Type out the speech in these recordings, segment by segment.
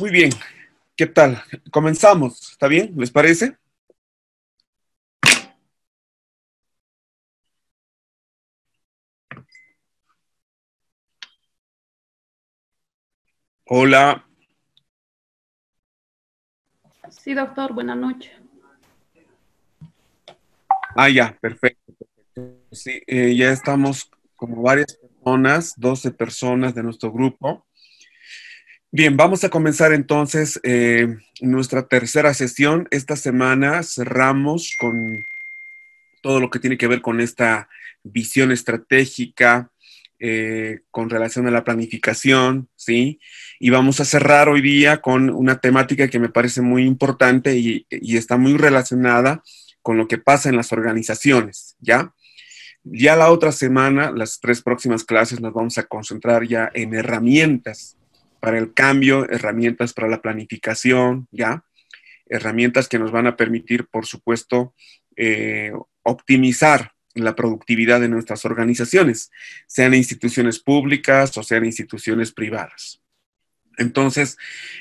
Muy bien, ¿qué tal? Comenzamos, ¿está bien? ¿Les parece? Hola. Sí, doctor, buenas noches. Ah, ya, perfecto. Sí, eh, ya estamos como varias personas, 12 personas de nuestro grupo. Bien, vamos a comenzar entonces eh, nuestra tercera sesión. Esta semana cerramos con todo lo que tiene que ver con esta visión estratégica eh, con relación a la planificación, ¿sí? Y vamos a cerrar hoy día con una temática que me parece muy importante y está muy relacionada con lo que pasa en las organizaciones, ¿ya? Ya la otra semana, las tres próximas clases, nos vamos a concentrar ya en herramientas para el cambio, herramientas para la planificación, ¿ya? Herramientas que nos van a permitir, por supuesto, eh, optimizar la productividad de nuestras organizaciones, sean instituciones públicas o sean instituciones privadas. Entonces,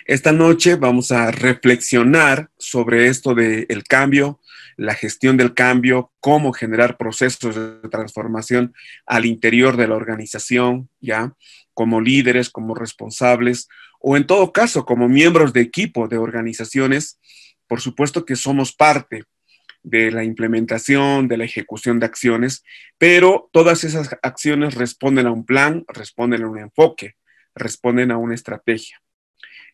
esta noche vamos a reflexionar sobre esto del el cambio, la gestión del cambio, cómo generar procesos de transformación al interior de la organización, ¿ya? Como líderes, como responsables o en todo caso como miembros de equipo de organizaciones, por supuesto que somos parte de la implementación, de la ejecución de acciones, pero todas esas acciones responden a un plan, responden a un enfoque, responden a una estrategia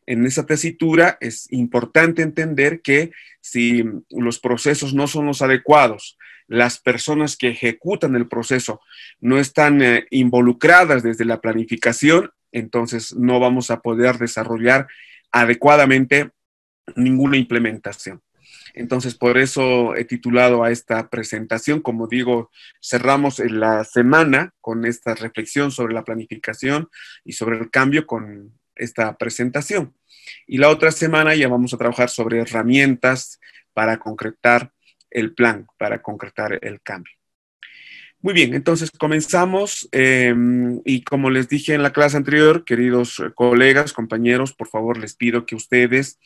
en esa tesitura es importante entender que si los procesos no son los adecuados, las personas que ejecutan el proceso no están eh, involucradas desde la planificación, entonces no vamos a poder desarrollar adecuadamente ninguna implementación. Entonces, por eso he titulado a esta presentación, como digo, cerramos la semana con esta reflexión sobre la planificación y sobre el cambio con esta presentación. Y la otra semana ya vamos a trabajar sobre herramientas para concretar el plan, para concretar el cambio. Muy bien, entonces comenzamos em, y como les dije en la clase anterior, queridos colegas, compañeros, por favor les pido que ustedes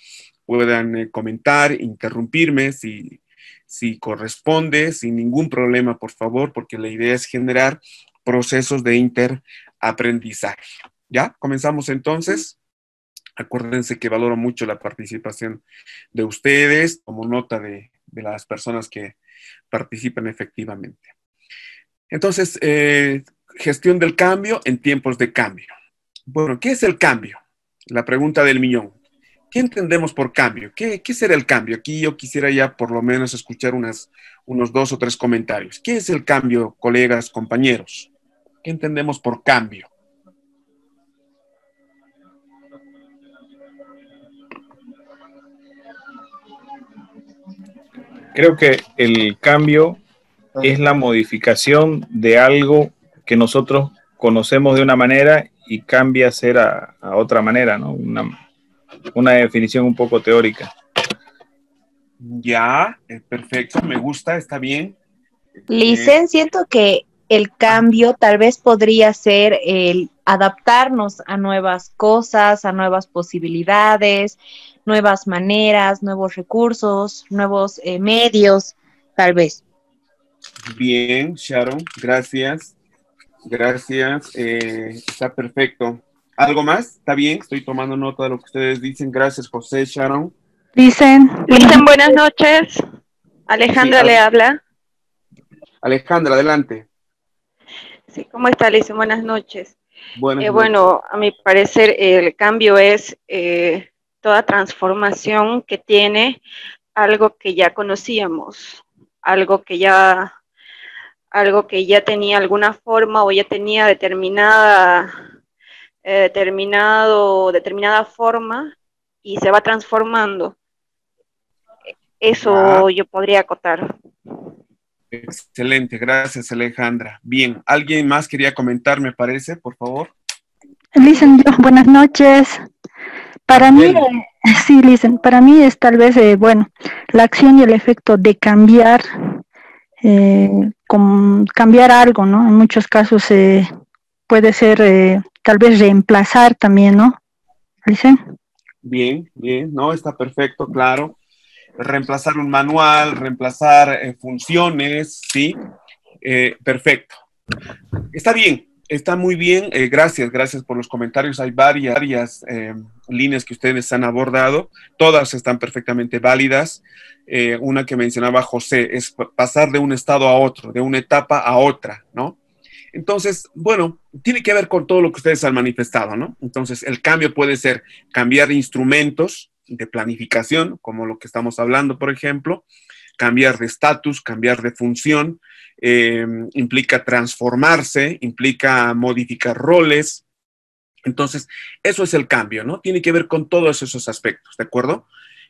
puedan eh, comentar, interrumpirme si, si corresponde, sin ningún problema, por favor, porque la idea es generar procesos de interaprendizaje. ¿Ya? Comenzamos entonces. Acuérdense que valoro mucho la participación de ustedes, como nota de, las personas que participan efectivamente. Entonces, eh, gestión del cambio en tiempos de cambio. Bueno, ¿qué es el cambio? La pregunta del millón. ¿Qué entendemos por cambio? ¿Qué, será el cambio? Aquí yo quisiera ya por lo menos escuchar unos dos o tres comentarios. ¿Qué es el cambio, colegas, compañeros? ¿Qué entendemos por cambio? creo que el cambio es la modificación de algo que nosotros conocemos de una manera y cambia a ser a, otra manera, ¿no? Una, definición un poco teórica. Ya, es eh, perfecto, me gusta, está bien. Licen, eh, siento que el cambio tal vez podría ser el adaptarnos a nuevas cosas, a nuevas posibilidades, nuevas maneras, nuevos recursos, nuevos eh, medios, tal vez. Bien, Sharon, gracias. Gracias, eh, está perfecto. ¿Algo más? ¿Está bien? Estoy tomando nota de lo que ustedes dicen. Gracias, José, Sharon. Dicen, dicen buenas noches. Alejandra le habla. Alejandra, adelante. Sí, ¿cómo está, dicen Buenas noches. Eh, bueno, a mi parecer el cambio es eh, toda transformación que tiene algo que ya conocíamos, algo que ya algo que ya tenía alguna forma o ya tenía determinada eh, determinado determinada forma y se va transformando. Eso ah. yo podría acotar. Excelente, gracias Alejandra. Bien, ¿alguien más quería comentar, me parece, por favor? Listen, buenas noches. Para mí, eh, sí, dicen, para mí es tal vez, eh, bueno, la acción y el efecto de cambiar, eh, cambiar algo, ¿no? En muchos casos puede ser tal vez reemplazar también, ¿no? Listen. Bien, bien, no, está perfecto, claro. Reemplazar un manual, reemplazar funciones, sí, perfecto. Está bien, Está muy bien, eh, gracias, gracias por los comentarios. Hay varias, eh, líneas que ustedes han abordado, todas están perfectamente válidas. Eh, una que mencionaba José es pasar de un estado a otro, de una etapa a otra, ¿no? Entonces, bueno, tiene que ver con todo lo que ustedes han manifestado, ¿no? Entonces, el cambio puede ser cambiar instrumentos de planificación, como lo que estamos hablando, por ejemplo, cambiar de estatus, cambiar de función, eh, implica transformarse, implica modificar roles. Entonces, eso es el cambio, ¿no? Tiene que ver con todos esos aspectos, ¿de acuerdo?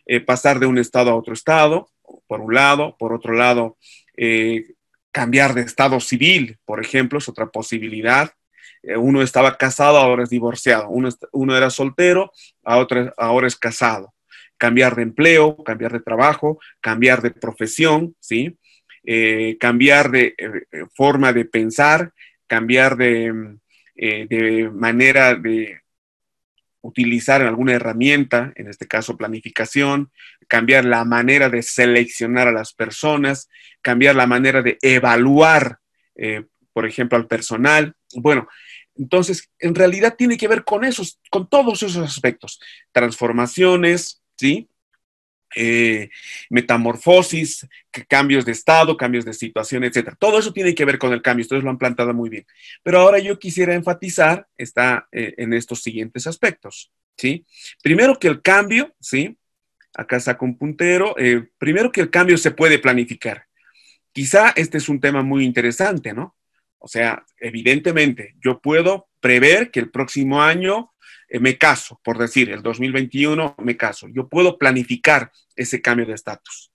Eh, pasar de un estado a otro estado, por un lado, por otro lado, eh, cambiar de estado civil, por ejemplo, es otra posibilidad. uno estaba casado, ahora es divorciado, uno, era soltero, ahora es casado. Cambiar de empleo, cambiar de trabajo, cambiar de profesión, ¿sí? Eh, cambiar de eh, eh, forma de pensar, cambiar de, de, manera de utilizar alguna herramienta, en este caso planificación, cambiar la manera de seleccionar a las personas, cambiar la manera de evaluar, por ejemplo, al personal. Bueno, entonces, en realidad tiene que ver con esos, con todos esos aspectos, transformaciones, ¿sí? Eh, metamorfosis, cambios de estado, cambios de situación, etcétera. Todo eso tiene que ver con el cambio, ustedes lo han plantado muy bien. Pero ahora yo quisiera enfatizar está eh, en estos siguientes aspectos, ¿sí? Primero que el cambio, ¿sí? Acá está con puntero. Eh, primero que el cambio se puede planificar. Quizá este es un tema muy interesante, ¿no? O sea, evidentemente, yo puedo prever que el próximo año eh, me caso, por decir, el 2021 me caso. Yo puedo planificar ese cambio de estatus.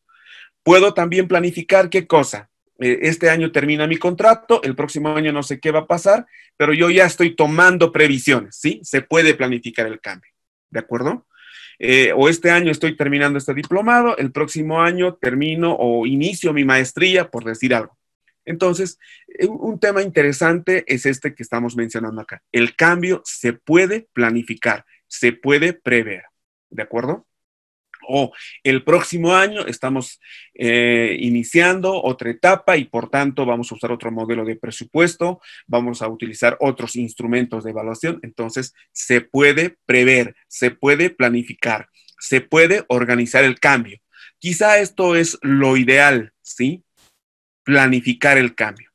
Puedo también planificar qué cosa. Eh, este año termina mi contrato, el próximo año no sé qué va a pasar, pero yo ya estoy tomando previsiones, ¿sí? Se puede planificar el cambio, ¿de acuerdo? Eh, o este año estoy terminando este diplomado, el próximo año termino o inicio mi maestría, por decir algo. Entonces, eh, un tema interesante es este que estamos mencionando acá. El cambio se puede planificar, se puede prever, ¿de acuerdo? O el próximo año estamos eh, iniciando otra etapa y por tanto vamos a usar otro modelo de presupuesto, vamos a utilizar otros instrumentos de evaluación. Entonces, se puede prever, se puede planificar, se puede organizar el cambio. Quizá esto es lo ideal, ¿sí? planificar el cambio.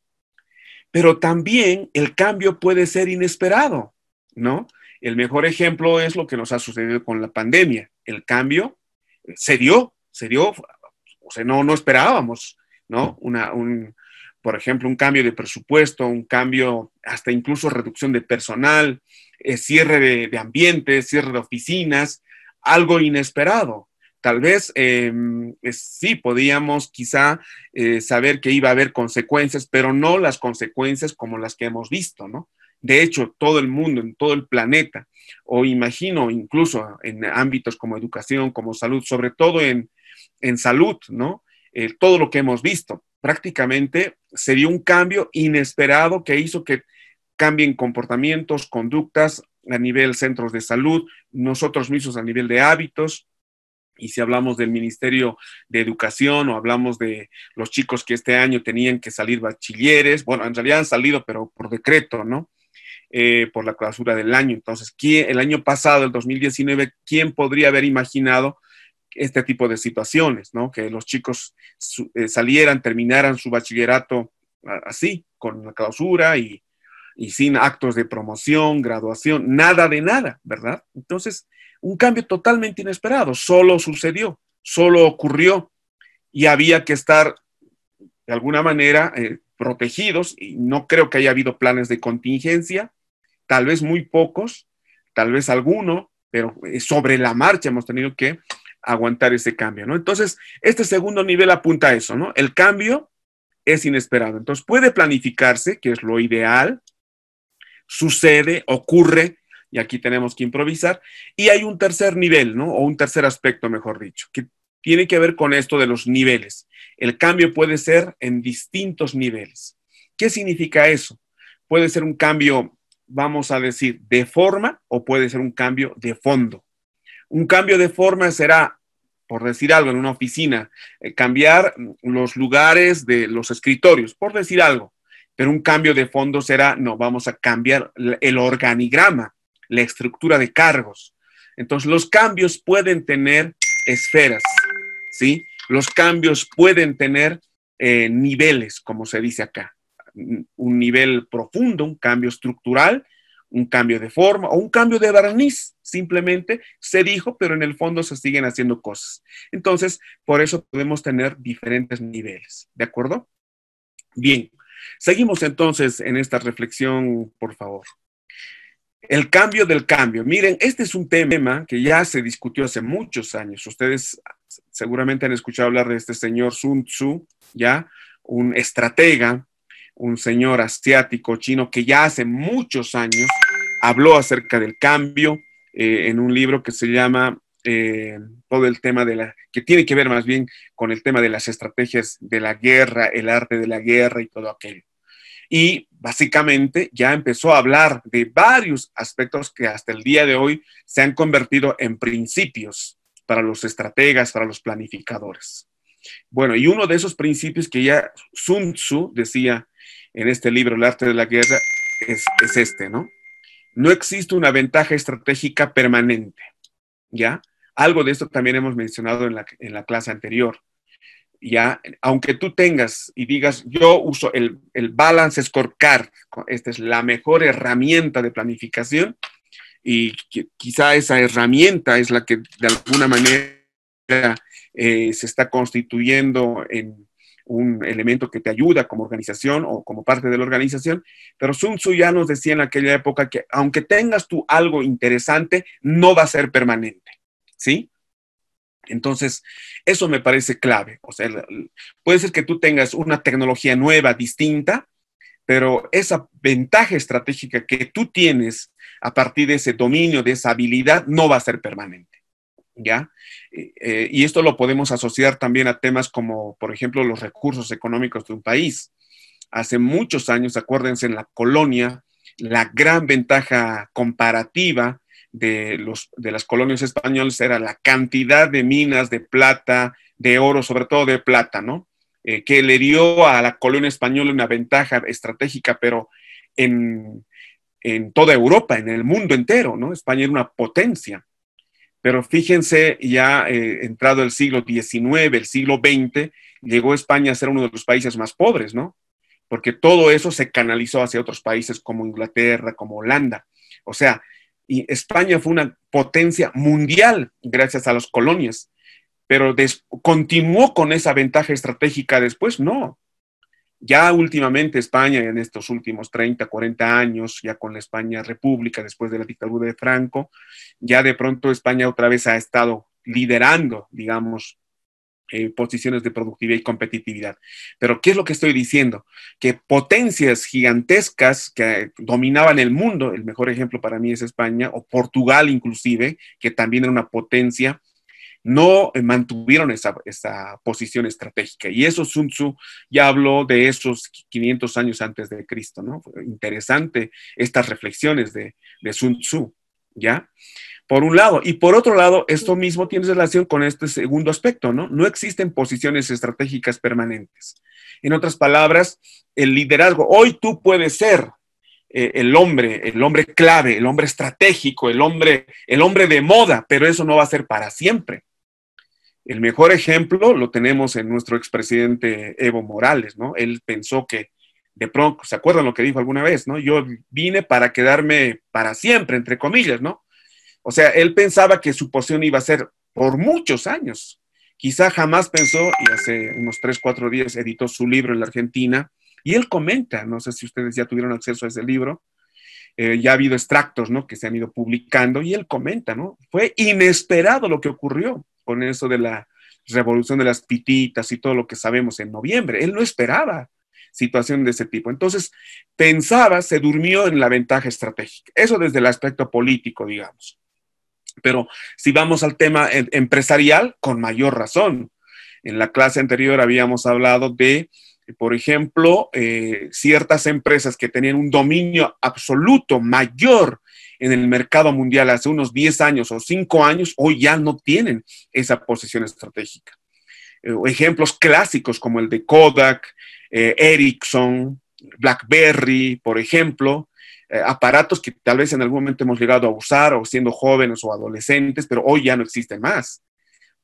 Pero también el cambio puede ser inesperado, ¿no? El mejor ejemplo es lo que nos ha sucedido con la pandemia. El cambio se dio, se dio, o sea, no, no esperábamos, ¿no? por ejemplo, un cambio de presupuesto, un cambio, hasta incluso reducción de personal, eh, cierre de, de ambientes, cierre de oficinas, algo inesperado. Tal vez em, sí podíamos quizá eh, saber que iba a haber consecuencias, pero no las consecuencias como las que hemos visto, ¿no? De hecho, todo el mundo, en todo el planeta, o imagino incluso en ámbitos como educación, como salud, sobre todo en, salud, ¿no? Eh, todo lo que hemos visto, prácticamente sería un cambio inesperado que hizo que cambien comportamientos, conductas a nivel centros de salud, nosotros mismos a nivel de hábitos, y si hablamos del Ministerio de Educación o hablamos de los chicos que este año tenían que salir bachilleres, bueno, en realidad han salido, pero por decreto, ¿no? Eh, por la clausura del año. Entonces, el año pasado, el 2019, ¿quién podría haber imaginado este tipo de situaciones, ¿no? Que los chicos eh, salieran, terminaran su bachillerato así, con la clausura y, y sin actos de promoción, graduación, nada de nada, ¿verdad? Entonces, un cambio totalmente inesperado, solo sucedió, solo ocurrió y había que estar de alguna manera eh, protegidos y no creo que haya habido planes de contingencia, tal vez muy pocos, tal vez alguno, pero eh, sobre la marcha hemos tenido que aguantar ese cambio, ¿no? Entonces, este segundo nivel apunta a eso, ¿no? El cambio es inesperado. Entonces, puede planificarse, que es lo ideal, sucede, ocurre, y aquí tenemos que improvisar. Y hay un tercer nivel, ¿no? O un tercer aspecto, mejor dicho, que tiene que ver con esto de los niveles. El cambio puede ser en distintos niveles. ¿Qué significa eso? Puede ser un cambio, vamos a decir, de forma o puede ser un cambio de fondo. Un cambio de forma será, por decir algo, en una oficina, eh, cambiar los lugares de los escritorios, por decir algo. Pero un cambio de fondo será, no, vamos a cambiar el organigrama la estructura de cargos. Entonces, los cambios pueden tener esferas, ¿sí? Los cambios pueden tener eh, niveles, como se dice acá. Un nivel profundo, un cambio estructural, un cambio de forma o un cambio de barniz, simplemente se dijo, pero en el fondo se siguen haciendo cosas. Entonces, por eso podemos tener diferentes niveles, ¿de acuerdo? Bien, seguimos entonces en esta reflexión, por favor. El cambio del cambio. Miren, este es un tema que ya se discutió hace muchos años. Ustedes seguramente han escuchado hablar de este señor Sun Tzu, ¿ya? Un estratega, un señor asiático chino que ya hace muchos años habló acerca del cambio eh, en un libro que se llama eh, todo el tema de la, que tiene que ver más bien con el tema de las estrategias de la guerra, el arte de la guerra y todo aquello. Y básicamente ya empezó a hablar de varios aspectos que hasta el día de hoy se han convertido en principios para los estrategas, para los planificadores. Bueno, y uno de esos principios que ya Sun Tzu decía en este libro, El arte de la guerra, es, este, ¿no? No existe una ventaja estratégica permanente, ¿ya? Algo de esto también hemos mencionado en la, en la clase anterior ya, aunque tú tengas y digas, yo uso el, el Balance Scorecard, esta es la mejor herramienta de planificación, y quizá esa herramienta es la que de alguna manera eh, se está constituyendo en un elemento que te ayuda como organización o como parte de la organización, pero Sun Tzu ya nos decía en aquella época que aunque tengas tú algo interesante, no va a ser permanente, ¿sí? Entonces, eso me parece clave. O sea, puede ser que tú tengas una tecnología nueva, distinta, pero esa ventaja estratégica que tú tienes a partir de ese dominio, de esa habilidad, no va a ser permanente. ¿Ya? Eh, eh, y esto lo podemos asociar también a temas como, por ejemplo, los recursos económicos de un país. Hace muchos años, acuérdense, en la colonia, la gran ventaja comparativa de, los, de las colonias españolas era la cantidad de minas de plata, de oro, sobre todo de plata, ¿no? Eh, que le dio a la colonia española una ventaja estratégica, pero en, toda Europa, en el mundo entero, ¿no? España era una potencia. Pero fíjense, ya eh, entrado el siglo XIX, el siglo XX, llegó España a ser uno de los países más pobres, ¿no? Porque todo eso se canalizó hacia otros países como Inglaterra, como Holanda. O sea, España fue una potencia mundial gracias a las colonias, pero continuó con esa ventaja estratégica después, no. Ya últimamente España, en estos últimos 30, 40 años, ya con la España República, después de la dictadura de Franco, ya de pronto España otra vez ha estado liderando, digamos, eh, posiciones de productividad y competitividad. Pero ¿qué es lo que estoy diciendo? Que potencias gigantescas que eh, dominaban el mundo, el mejor ejemplo para mí es España o Portugal inclusive, que también era una potencia, no eh, mantuvieron esa, posición estratégica. Y eso Sun Tzu ya habló de esos 500 años antes de Cristo, ¿no? interesante estas reflexiones de, de Sun Tzu, ¿ya? por un lado. Y por otro lado, esto mismo tiene relación con este segundo aspecto, ¿no? No existen posiciones estratégicas permanentes. En otras palabras, el liderazgo, hoy tú puedes ser eh, el hombre, el hombre clave, el hombre estratégico, el hombre, el hombre de moda, pero eso no va a ser para siempre. El mejor ejemplo lo tenemos en nuestro expresidente Evo Morales, ¿no? Él pensó que de pronto, ¿se acuerdan lo que dijo alguna vez, no? Yo vine para quedarme para siempre, entre comillas, ¿no? O sea, él pensaba que su posición iba a ser por muchos años. Quizá jamás pensó, y hace unos tres, cuatro días editó su libro en la Argentina, y él comenta, no sé si ustedes ya tuvieron acceso a ese libro, eh, ya ha habido extractos, ¿no? Que se han ido publicando, y él comenta, ¿no? Fue inesperado lo que ocurrió con eso de la revolución de las pititas y todo lo que sabemos en noviembre. Él no esperaba situación de ese tipo. Entonces, pensaba, se durmió en la ventaja estratégica. Eso desde el aspecto político, digamos. Pero si vamos al tema empresarial, con mayor razón. En la clase anterior habíamos hablado de, por ejemplo, eh, ciertas empresas que tenían un dominio absoluto mayor en el mercado mundial hace unos 10 años o 5 años, hoy ya no tienen esa posición estratégica. Eh, ejemplos clásicos como el de Kodak, eh, Ericsson, BlackBerry, por ejemplo, eh, aparatos que tal vez en algún momento hemos llegado a usar o siendo jóvenes o adolescentes, pero hoy ya no existen más.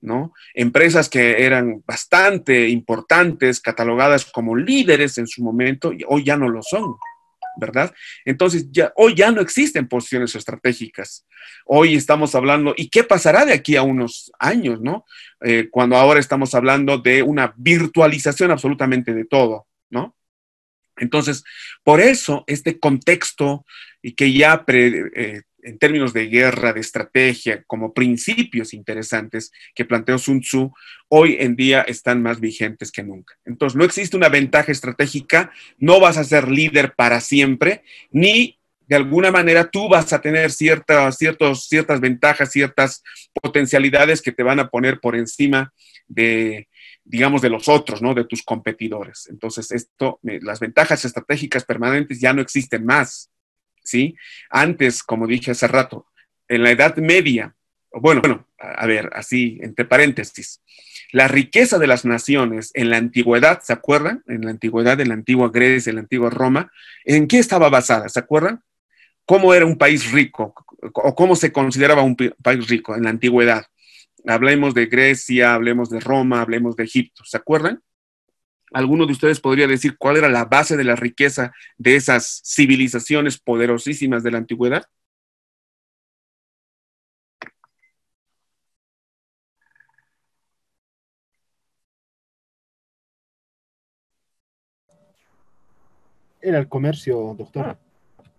¿no? Empresas que eran bastante importantes, catalogadas como líderes en su momento, y hoy ya no lo son. ¿verdad? Entonces, ya, hoy ya no existen posiciones estratégicas. Hoy estamos hablando, ¿y qué pasará de aquí a unos años, no? Eh, cuando ahora estamos hablando de una virtualización absolutamente de todo, ¿no? Entonces, por eso este contexto y que ya eh, en términos de guerra, de estrategia, como principios interesantes que planteó Sun Tzu, hoy en día están más vigentes que nunca. Entonces, no existe una ventaja estratégica, no vas a ser líder para siempre, ni de alguna manera tú vas a tener ciertas ventajas, ciertas potencialidades que te van a poner por encima de, digamos, de los otros, ¿no? De tus competidores. Entonces, esto, las ventajas estratégicas permanentes ya no existen más, ¿sí? Antes, como dije hace rato, en la Edad Media, bueno, bueno, a ver, así, entre paréntesis, la riqueza de las naciones en la antigüedad, ¿se acuerdan? En la antigüedad, en la antigua Grecia, en la antigua Roma, ¿en qué estaba basada? ¿Se acuerdan? ¿Cómo era un país rico? ¿O cómo se consideraba un país rico en la antigüedad? Hablemos de Grecia, hablemos de Roma, hablemos de Egipto. ¿Se acuerdan? ¿Alguno de ustedes podría decir cuál era la base de la riqueza de esas civilizaciones poderosísimas de la antigüedad? Era el comercio, doctor.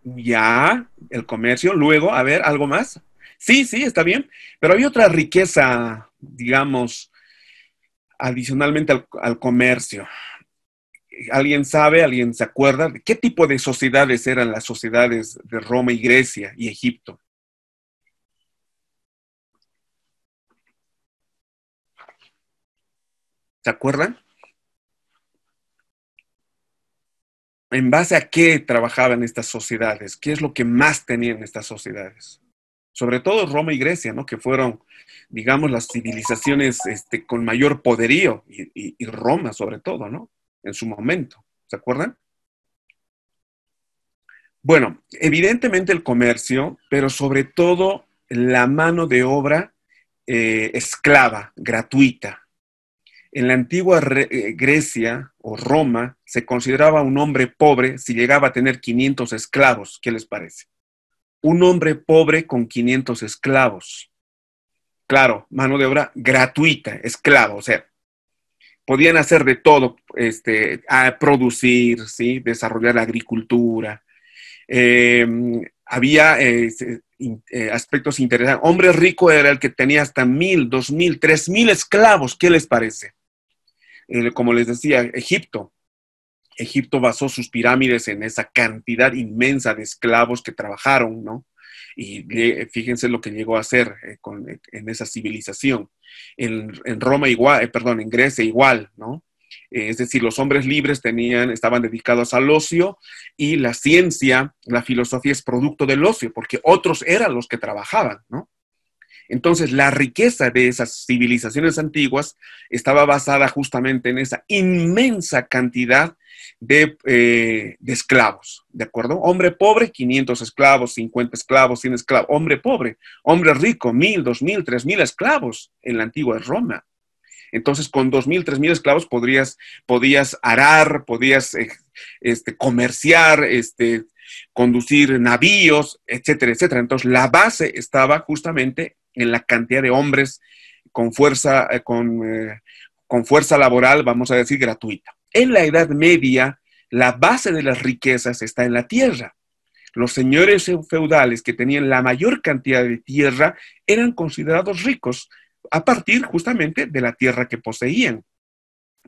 Ya, el comercio. Luego, a ver, ¿algo más? Sí, sí, está bien, pero hay otra riqueza, digamos, adicionalmente al, comercio. ¿Alguien sabe, alguien se acuerda de qué tipo de sociedades eran las sociedades de Roma y Grecia y Egipto? ¿Se acuerdan? ¿En base a qué trabajaban estas sociedades? ¿Qué es lo que más tenían estas sociedades? sobre todo Roma y Grecia, ¿no? que fueron, digamos, las civilizaciones este, con mayor poderío, y, Roma sobre todo, ¿no? En su momento, ¿se acuerdan? Bueno, evidentemente el comercio, pero sobre todo la mano de obra eh, esclava, gratuita. En la antigua eh, Grecia o Roma se consideraba un hombre pobre si llegaba a tener 500 esclavos, ¿qué les parece? un hombre pobre con 500 esclavos. Claro, mano de obra gratuita, esclavo, o sea, podían hacer de todo, este, a producir, ¿sí? desarrollar la agricultura. Em, había este, eh, aspectos interesantes. Hombre rico era el que tenía hasta mil, dos mil, tres mil esclavos. ¿Qué les parece? Eh, como les decía, Egipto, Egipto basó sus pirámides en esa cantidad inmensa de esclavos que trabajaron, ¿no? Y fíjense lo que llegó a hacer eh, eh, en esa civilización. En, Roma igual, eh, perdón, en Grecia igual, ¿no? es decir, los hombres libres tenían, estaban dedicados al ocio y la ciencia, la filosofía es producto del ocio, porque otros eran los que trabajaban, ¿no? Entonces, la riqueza de esas civilizaciones antiguas estaba basada justamente en esa inmensa cantidad de, eh, esclavos, ¿de acuerdo? Hombre pobre, 500 esclavos, 50 esclavos, 100 esclavos. Hombre pobre, hombre rico, 1000, 2000, 3000 esclavos en la antigua Roma. Entonces, con 2000, 3000 esclavos podrías, podías arar, podías eh, este, comerciar, este, conducir navíos, etcétera, etcétera. Entonces, la base estaba justamente en la cantidad de hombres con fuerza, eh, eh, con, fuerza laboral, vamos a decir, gratuita. En la Edad Media, la base de las riquezas está en la tierra. Los señores feudales que tenían la mayor cantidad de tierra eran considerados ricos a partir justamente de la tierra que poseían.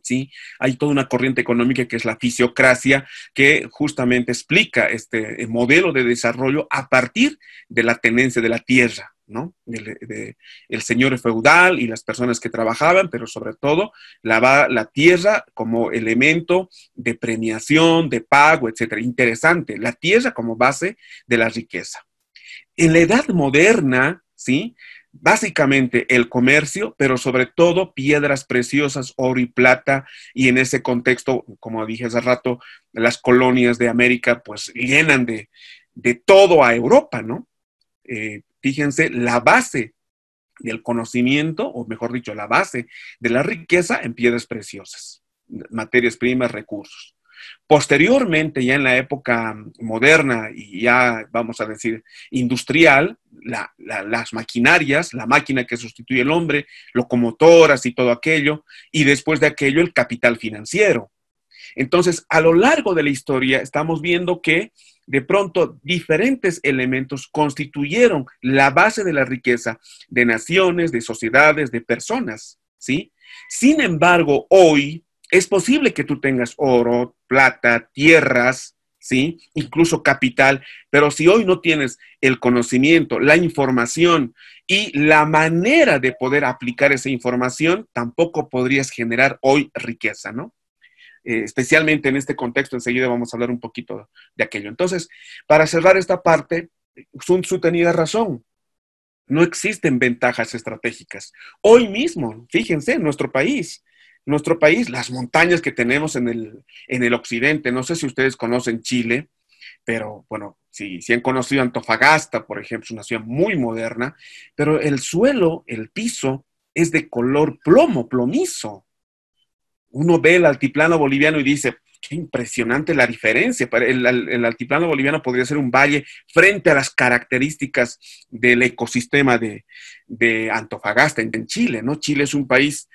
¿sí? Hay toda una corriente económica que es la fisiocracia, que justamente explica este modelo de desarrollo a partir de la tenencia de la tierra. ¿no? el señor feudal y las personas que trabajaban, pero sobre todo la, la tierra como elemento de premiación, de pago, etcétera. Interesante, la tierra como base de la riqueza. En la edad moderna, ¿sí? Básicamente el comercio, pero sobre todo piedras preciosas, oro y plata, y en ese contexto, como dije hace rato, las colonias de América pues llenan de, de todo a Europa, ¿no? Eh, fíjense, la base del conocimiento, o mejor dicho, la base de la riqueza en piedras preciosas, materias primas, recursos. Posteriormente, ya en la época moderna y ya vamos a decir industrial, las maquinarias, la máquina que sustituye al hombre, locomotoras y todo aquello, y después de aquello el capital financiero, entonces, a lo largo de la historia estamos viendo que de pronto diferentes elementos constituyeron la base de la riqueza de naciones, de sociedades, de personas, ¿sí? Sin embargo, hoy es posible que tú tengas oro, plata, tierras, ¿sí? Incluso capital, pero si hoy no tienes el conocimiento, la información y la manera de poder aplicar esa información, tampoco podrías generar hoy riqueza, ¿no? Eh, especialmente en este contexto, enseguida vamos a hablar un poquito de aquello. Entonces, para cerrar esta parte, Sun Tzu tenía razón. No existen ventajas estratégicas. Hoy mismo, fíjense, en nuestro país, nuestro país, las montañas que tenemos en el, occidente, no sé si ustedes conocen Chile, pero bueno, si, si han conocido Antofagasta, por ejemplo, es una ciudad muy moderna, pero el suelo, el piso, es de color plomo, plomizo uno ve el altiplano boliviano y dice, qué impresionante la diferencia. El, altiplano boliviano podría ser un valle frente a las características del ecosistema de, Antofagasta en, Chile, ¿no? Chile es un país,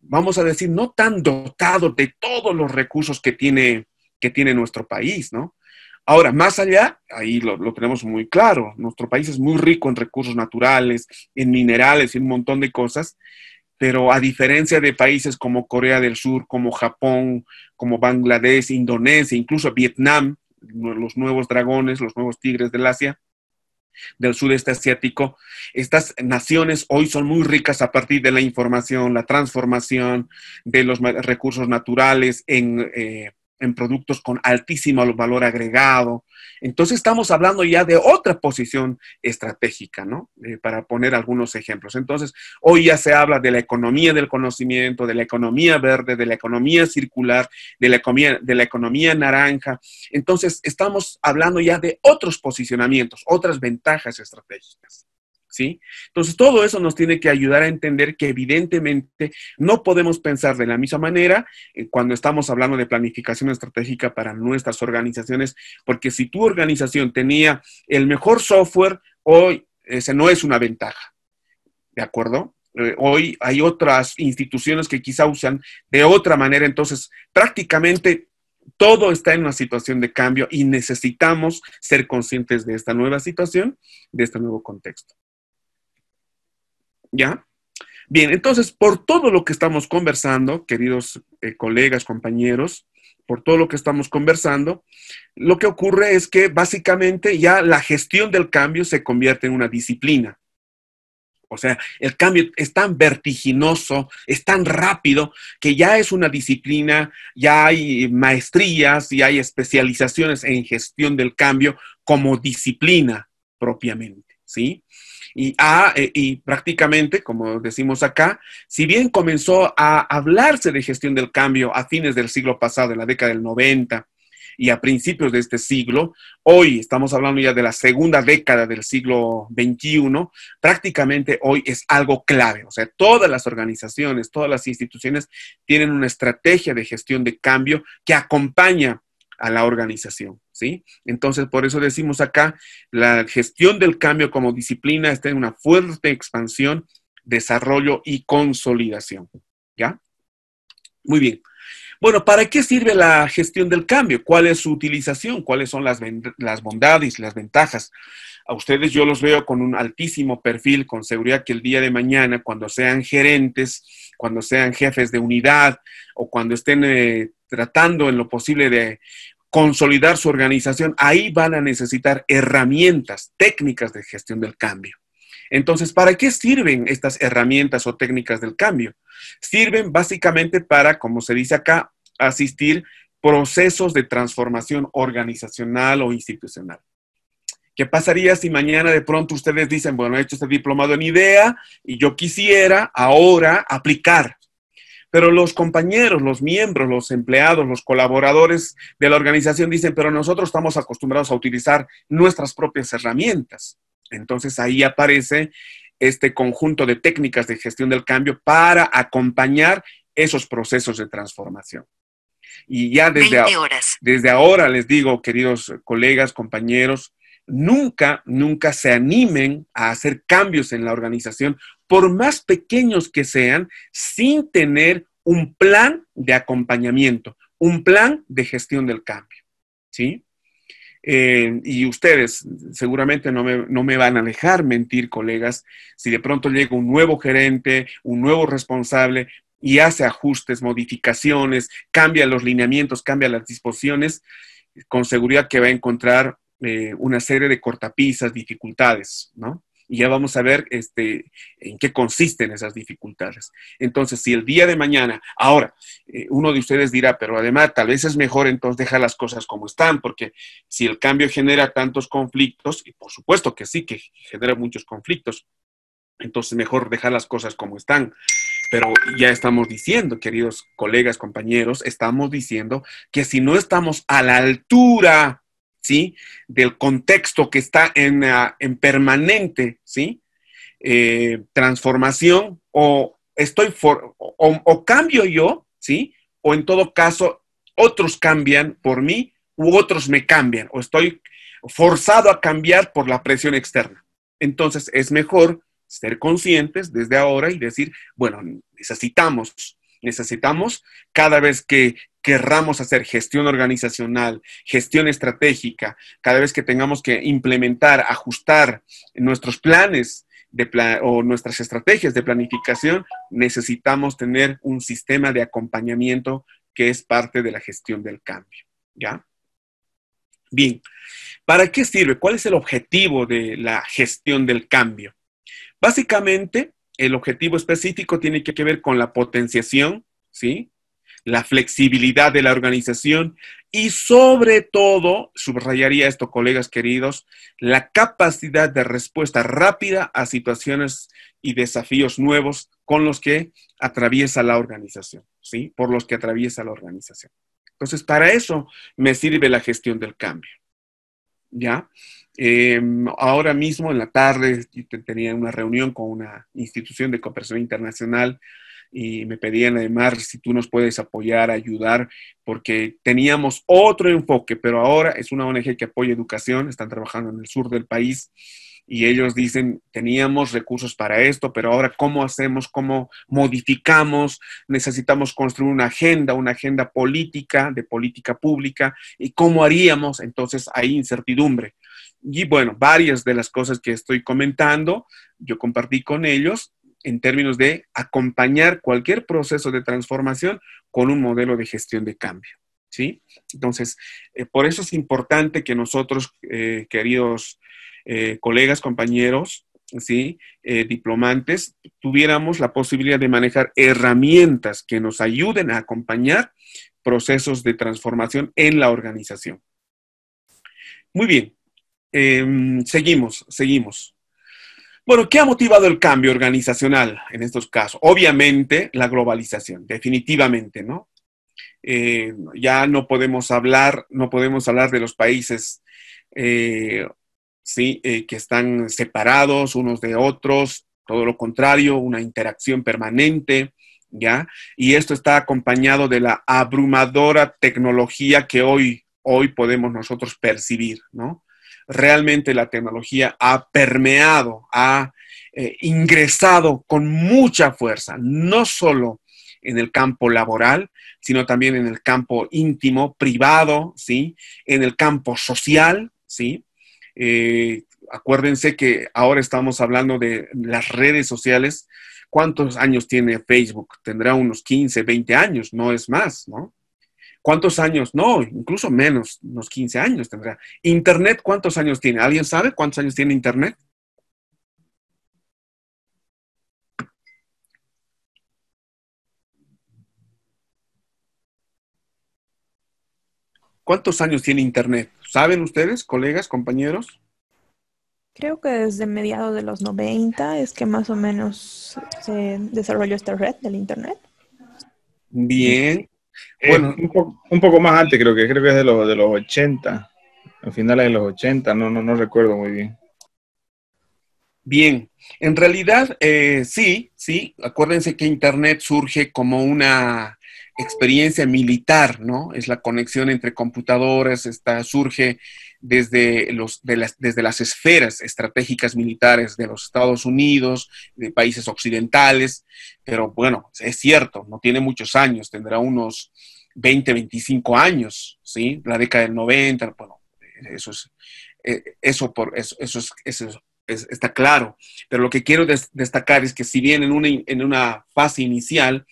vamos a decir, no tan dotado de todos los recursos que tiene, que tiene nuestro país, ¿no? Ahora, más allá, ahí lo, tenemos muy claro, nuestro país es muy rico en recursos naturales, en minerales y un montón de cosas, pero a diferencia de países como Corea del Sur, como Japón, como Bangladesh, Indonesia, incluso Vietnam, los nuevos dragones, los nuevos tigres del Asia, del sudeste asiático, estas naciones hoy son muy ricas a partir de la información, la transformación de los recursos naturales en... Eh, en productos con altísimo valor agregado. Entonces estamos hablando ya de otra posición estratégica, ¿no? Eh, para poner algunos ejemplos. Entonces, hoy ya se habla de la economía del conocimiento, de la economía verde, de la economía circular, de la de la economía naranja. Entonces, estamos hablando ya de otros posicionamientos, otras ventajas estratégicas. Entonces, todo eso nos tiene que ayudar a entender que evidentemente no podemos pensar de la misma manera eh, cuando estamos hablando de planificación estratégica para nuestras organizaciones, porque si tu organización tenía el mejor software, hoy ese no es una ventaja, ¿de acuerdo? Eh, hoy hay otras instituciones que quizá usan de otra manera, entonces prácticamente todo está en una situación de cambio y necesitamos ser conscientes de esta nueva situación, de este nuevo contexto. ¿Ya? Bien, entonces, por todo lo que estamos conversando, queridos eh, colegas, compañeros, por todo lo que estamos conversando, lo que ocurre es que básicamente ya la gestión del cambio se convierte en una disciplina. O sea, el cambio es tan vertiginoso, es tan rápido, que ya es una disciplina, ya hay maestrías y hay especializaciones en gestión del cambio como disciplina propiamente, ¿sí? Eh, y, prácticamente, como decimos acá, si bien comenzó a hablarse de gestión del cambio a fines del siglo pasado, en la década del 90 y a principios de este siglo, hoy estamos hablando ya de la segunda década del siglo XXI, prácticamente hoy es algo clave. O sea, todas las organizaciones, todas las instituciones tienen una estrategia de gestión de cambio que acompaña a la organización, ¿sí? Entonces, por eso decimos acá, la gestión del cambio como disciplina está en una fuerte expansión, desarrollo y consolidación, ¿ya? Muy bien. Bueno, ¿para qué sirve la gestión del cambio? ¿Cuál es su utilización? ¿Cuáles son las, bondades, las ventajas? A ustedes yo los veo con un altísimo perfil, con seguridad que el día de mañana, cuando sean gerentes, cuando sean jefes de unidad o cuando estén eh, tratando en lo posible de consolidar su organización, ahí van a necesitar herramientas, técnicas de gestión del cambio. Entonces, ¿para qué sirven estas herramientas o técnicas del cambio? Sirven básicamente para, como se dice acá, asistir procesos de transformación organizacional o institucional. ¿Qué pasaría si mañana de pronto ustedes dicen, bueno, he hecho este diplomado en idea y yo quisiera ahora aplicar pero los compañeros, los miembros, los empleados, los colaboradores de la organización dicen, pero nosotros estamos acostumbrados a utilizar nuestras propias herramientas. Entonces ahí aparece este conjunto de técnicas de gestión del cambio para acompañar esos procesos de transformación. Y ya desde, desde ahora les digo, queridos colegas, compañeros, nunca, nunca se animen a hacer cambios en la organización por más pequeños que sean, sin tener un plan de acompañamiento, un plan de gestión del cambio. ¿Sí? Eh, y ustedes seguramente no me, van a dejar mentir, colegas, si de pronto llega un nuevo gerente, un nuevo responsable y hace ajustes, modificaciones, cambia los lineamientos, cambia las disposiciones, con seguridad que va a encontrar eh, una serie de cortapisas, dificultades, ¿no? y ya vamos a ver este, en qué consisten esas dificultades. Entonces, si el día de mañana, ahora, eh, uno de ustedes dirá, pero además tal vez es mejor entonces dejar las cosas como están, porque si el cambio genera tantos conflictos, y por supuesto que sí, que genera muchos conflictos, entonces mejor dejar las cosas como están. Pero ya estamos diciendo, queridos colegas, compañeros, estamos diciendo que si no estamos a la altura ¿sí? Del contexto que está en, ah, en permanente, ¿sí? Eh, transformación o estoy o, o, cambio yo, ¿sí? O en todo caso, otros cambian por mí u otros me cambian o estoy forzado a cambiar por la presión externa. Entonces es mejor ser conscientes desde ahora y decir, bueno, necesitamos, necesitamos cada vez que querramos hacer gestión organizacional, gestión estratégica, cada vez que tengamos que implementar, ajustar nuestros planes o nuestras estrategias de planificación, necesitamos tener un sistema de acompañamiento que es parte de la gestión del cambio. ¿Ya? Bien, ¿para qué sirve? ¿Cuál es el objetivo de la gestión del cambio? Básicamente, el objetivo específico tiene que ver con la potenciación, ¿sí? la flexibilidad de la organización y sobre todo, subrayaría esto, colegas queridos, la capacidad de respuesta rápida a situaciones y desafíos nuevos con los que atraviesa la organización, ¿sí? Por los que atraviesa la organización. Entonces, para eso me sirve la gestión del cambio, ¿ya? Em, ahora mismo en la tarde tenía una reunión con una institución de cooperación internacional y me pedían además si tú nos puedes apoyar, ayudar, porque teníamos otro enfoque, pero ahora es una ONG que apoya educación, están trabajando en el sur del país y ellos dicen, teníamos recursos para esto, pero ahora cómo hacemos, cómo modificamos, necesitamos construir una agenda, una agenda política, de política pública, y cómo haríamos, entonces hay incertidumbre. Y bueno, varias de las cosas que estoy comentando, yo compartí con ellos en términos de acompañar cualquier proceso de transformación con un modelo de gestión de cambio. ¿sí? Entonces, eh, por eso es importante que nosotros, eh, queridos eh, colegas, compañeros, ¿sí? diplomantes, tuviéramos la posibilidad de manejar herramientas que nos ayuden a acompañar procesos de transformación en la organización. Muy bien, em, seguimos, seguimos. Bueno, ¿qué ha motivado el cambio organizacional en estos casos? Obviamente la globalización, definitivamente, ¿no? Eh, ya no podemos hablar, no podemos hablar de los países eh, ¿sí? Eh, que están separados unos de otros, todo lo contrario, una interacción permanente, ¿ya? Y esto está acompañado de la abrumadora tecnología que hoy, hoy podemos nosotros percibir, ¿no? realmente la tecnología ha permeado, ha eh, ingresado con mucha fuerza, no solo en el campo laboral, sino también en el campo íntimo, privado, ¿sí? En el campo social, ¿sí? Eh, acuérdense que ahora estamos hablando de las redes sociales. ¿Cuántos años tiene Facebook? Tendrá unos 15, 20 años, no es más, ¿no? ¿Cuántos años? No, incluso menos, unos 15 años tendría. Internet, ¿cuántos años tiene? ¿Alguien sabe cuántos años tiene Internet? ¿Cuántos años tiene Internet? ¿Saben ustedes, colegas, compañeros? Creo que desde mediados de los 90 es que más o menos se desarrolló esta red del Internet. Bien, eh, bueno, un, poco más antes creo que, creo que es de los, de los 80, a finales de los 80, no, no, no recuerdo muy bien. Bien, en realidad eh, sí, sí, acuérdense que Internet surge como una experiencia militar, ¿no? Es la conexión entre computadoras, está, surge desde, los, las, desde las esferas estratégicas militares de los Estados Unidos, de países occidentales, pero bueno, es cierto, no tiene muchos años, tendrá unos 20, 25 años, ¿sí? La década del 90, bueno, eso es, eh, eso por, eso, es, eso está claro. Pero lo que quiero destacar es que si bien en una, en una fase inicial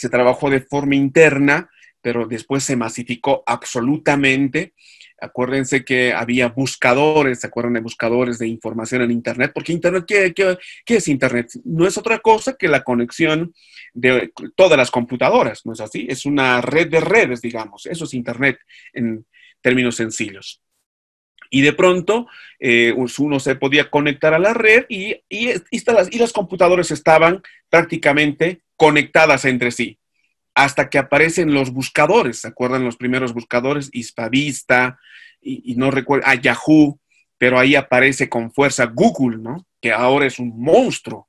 se trabajó de forma interna, pero después se masificó absolutamente. Acuérdense que había buscadores, ¿se acuerdan de buscadores de información en Internet? Porque Internet, ¿qué, qué es Internet? No es otra cosa que la conexión de todas las computadoras, ¿no es así? Es una red de redes, digamos. Eso es Internet en términos sencillos. Y de pronto eh, uno se podía conectar a la red y, y, y, las, computadoras estaban prácticamente conectadas entre sí hasta que aparecen los buscadores, ¿se acuerdan los primeros buscadores? Hispavista, y, y, no recuerdo, a ah, Yahoo, pero ahí aparece con fuerza Google, ¿no? Que ahora es un monstruo.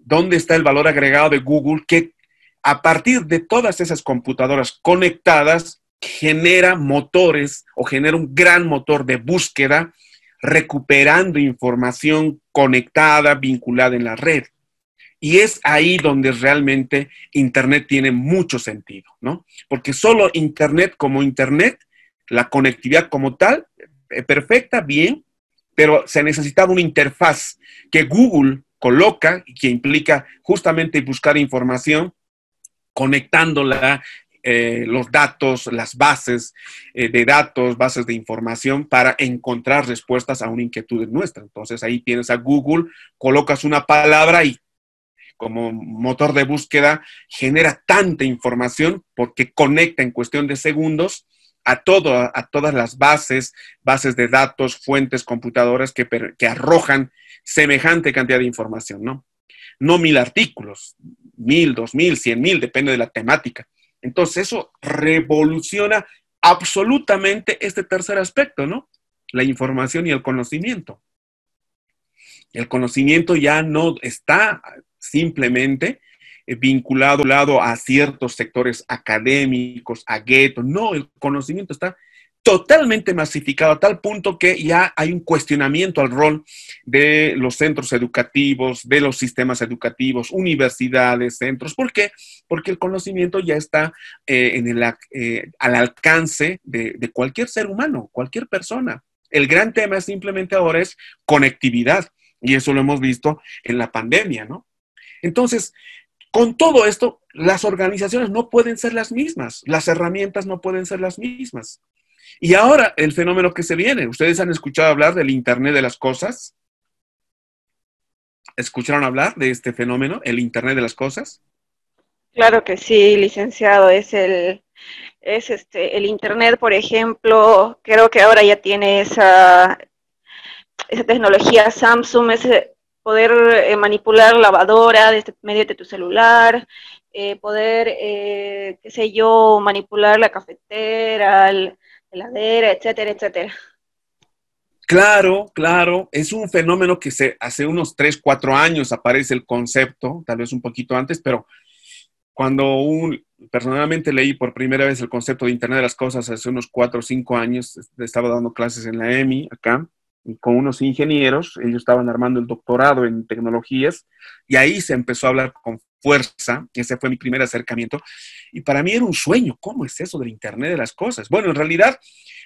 ¿Dónde está el valor agregado de Google? Que a partir de todas esas computadoras conectadas, genera motores o genera un gran motor de búsqueda recuperando información conectada, vinculada en la red. Y es ahí donde realmente Internet tiene mucho sentido, ¿no? Porque solo Internet como Internet, la conectividad como tal, eh, perfecta, bien, pero se necesitaba una interfaz que Google coloca y que implica justamente buscar información conectándola eh, los datos, las bases eh, de datos, bases de información para encontrar respuestas a una inquietud nuestra. Entonces ahí tienes a Google, colocas una palabra y como motor de búsqueda genera tanta información porque conecta en cuestión de segundos a, todo, a todas las bases, bases de datos, fuentes, computadoras que, que arrojan semejante cantidad de información, ¿no? No mil artículos, mil, dos mil, cien mil, depende de la temática entonces eso revoluciona absolutamente este tercer aspecto, ¿no? La información y el conocimiento. El conocimiento ya no está simplemente eh, vinculado a ciertos sectores académicos, a guetos. No, el conocimiento está totalmente masificado a tal punto que ya hay un cuestionamiento al rol de los centros educativos, de los sistemas educativos, universidades, centros. ¿Por qué? Porque el conocimiento ya está eh, en el, eh, al alcance de, de cualquier ser humano, cualquier persona. El gran tema simplemente ahora es conectividad y eso lo hemos visto en la pandemia, ¿no? Entonces, con todo esto, las organizaciones no pueden ser las mismas, las herramientas no pueden ser las mismas. Y ahora el fenómeno que se viene, ustedes han escuchado hablar del Internet de las Cosas. ¿Escucharon hablar de este fenómeno, el Internet de las Cosas? Claro que sí, licenciado, es el es este el internet, por ejemplo, creo que ahora ya tiene esa esa tecnología Samsung, ese poder eh, manipular lavadora desde este, mediante tu celular, eh, poder eh, qué sé yo, manipular la cafetera, heladera, etcétera, etcétera. Claro, claro, es un fenómeno que se, hace unos 3, 4 años aparece el concepto, tal vez un poquito antes, pero cuando personalmente leí por primera vez el concepto de Internet de las Cosas hace unos 4 o 5 años, estaba dando clases en la EMI acá, con unos ingenieros, ellos estaban armando el doctorado en tecnologías y ahí se empezó a hablar con fuerza, ese fue mi primer acercamiento y para mí era un sueño, ¿cómo es eso del Internet de las Cosas? Bueno, en realidad,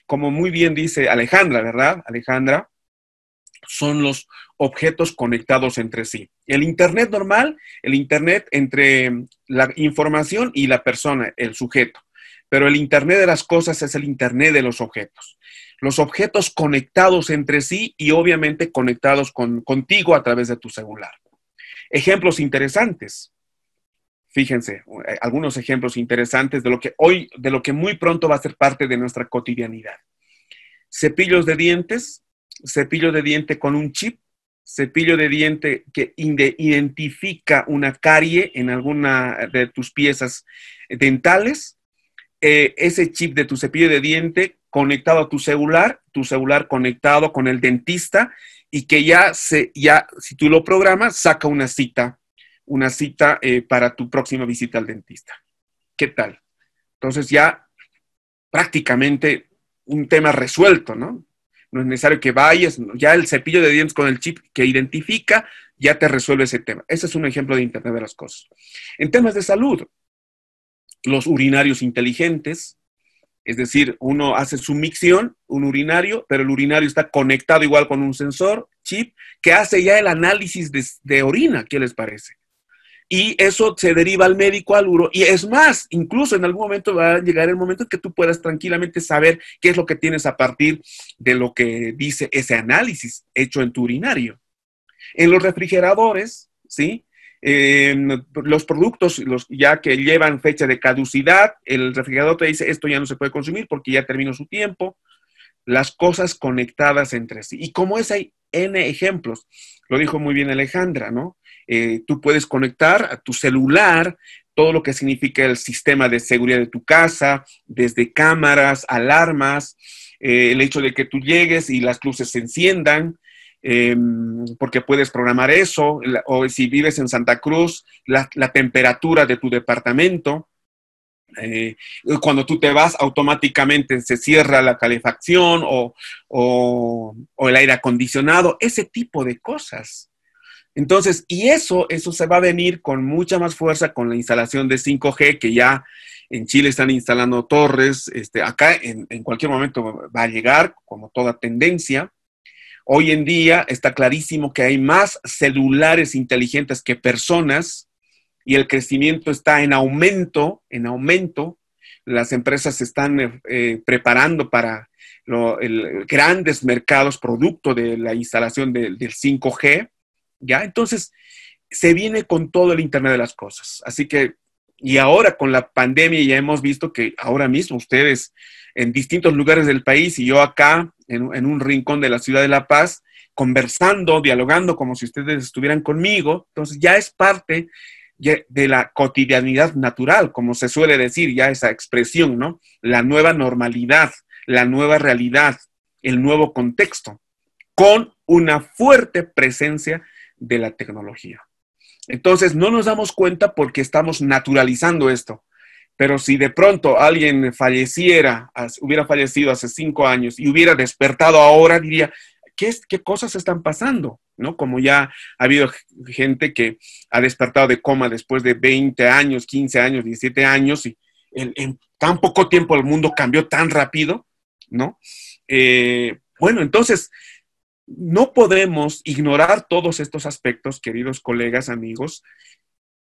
como muy bien dice Alejandra, ¿verdad? Alejandra, son los objetos conectados entre sí. El Internet normal, el Internet entre la información y la persona, el sujeto, pero el Internet de las Cosas es el Internet de los objetos los objetos conectados entre sí y obviamente conectados con, contigo a través de tu celular. Ejemplos interesantes. Fíjense, eh, algunos ejemplos interesantes de lo que hoy, de lo que muy pronto va a ser parte de nuestra cotidianidad. Cepillos de dientes, cepillo de diente con un chip, cepillo de diente que identifica una carie en alguna de tus piezas dentales, eh, ese chip de tu cepillo de diente conectado a tu celular, tu celular conectado con el dentista y que ya, se, ya si tú lo programas, saca una cita, una cita eh, para tu próxima visita al dentista. ¿Qué tal? Entonces ya prácticamente un tema resuelto, ¿no? No es necesario que vayas, ya el cepillo de dientes con el chip que identifica ya te resuelve ese tema. Ese es un ejemplo de Internet de las Cosas. En temas de salud, los urinarios inteligentes, es decir, uno hace su micción, un urinario, pero el urinario está conectado igual con un sensor, chip, que hace ya el análisis de, de orina, ¿qué les parece? Y eso se deriva al médico, al uro. Y es más, incluso en algún momento va a llegar el momento en que tú puedas tranquilamente saber qué es lo que tienes a partir de lo que dice ese análisis hecho en tu urinario. En los refrigeradores, ¿sí? eh, los productos los, ya que llevan fecha de caducidad, el refrigerador te dice esto ya no se puede consumir porque ya terminó su tiempo, las cosas conectadas entre sí. Y como es, hay N ejemplos. Lo dijo muy bien Alejandra, ¿no? Eh, tú puedes conectar a tu celular todo lo que significa el sistema de seguridad de tu casa, desde cámaras, alarmas, eh, el hecho de que tú llegues y las luces se enciendan, eh, porque puedes programar eso, o si vives en Santa Cruz, la, temperatura de tu departamento. Eh, cuando tú te vas, automáticamente se cierra la calefacción o, el aire acondicionado, ese tipo de cosas. Entonces, y eso, eso se va a venir con mucha más fuerza con la instalación de 5G, que ya en Chile están instalando torres, este, acá en cualquier momento va a llegar, como toda tendencia. Hoy en día está clarísimo que hay más celulares inteligentes que personas y el crecimiento está en aumento, en aumento. Las empresas se están eh, eh, preparando para grandes mercados producto de la instalación del 5G. ¿ya? Entonces, se viene con todo el Internet de las Cosas. Así que y ahora con la pandemia ya hemos visto que ahora mismo ustedes en distintos lugares del país y yo acá en, un rincón de la ciudad de La Paz, conversando, dialogando como si ustedes estuvieran conmigo. Entonces ya es parte de la cotidianidad natural, como se suele decir ya esa expresión, ¿no? La nueva normalidad, la nueva realidad, el nuevo contexto, con una fuerte presencia de la tecnología. Entonces, no nos damos cuenta porque estamos naturalizando esto. Pero si de pronto alguien falleciera, hubiera fallecido hace cinco años y hubiera despertado ahora, diría, ¿qué, es, qué cosas están pasando? ¿No? Como ya ha habido gente que ha despertado de coma después de 20 años, 15 años, 17 años, y en, tan poco tiempo el mundo cambió tan rápido, ¿no? Eh, bueno, entonces no podemos ignorar todos estos aspectos, queridos colegas, amigos,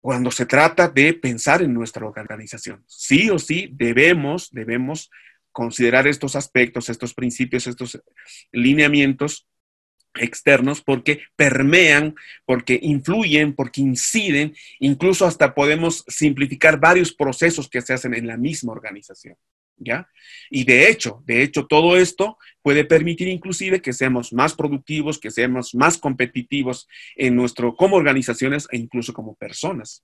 cuando se trata de pensar en nuestra organización. Sí o sí debemos, debemos considerar estos aspectos, estos principios, estos lineamientos externos porque permean, porque influyen, porque inciden, incluso hasta podemos simplificar varios procesos que se hacen en la misma organización. ¿ya? Y de hecho, de hecho, todo esto puede permitir inclusive que seamos más productivos, que seamos más competitivos en nuestro, como organizaciones e incluso como personas.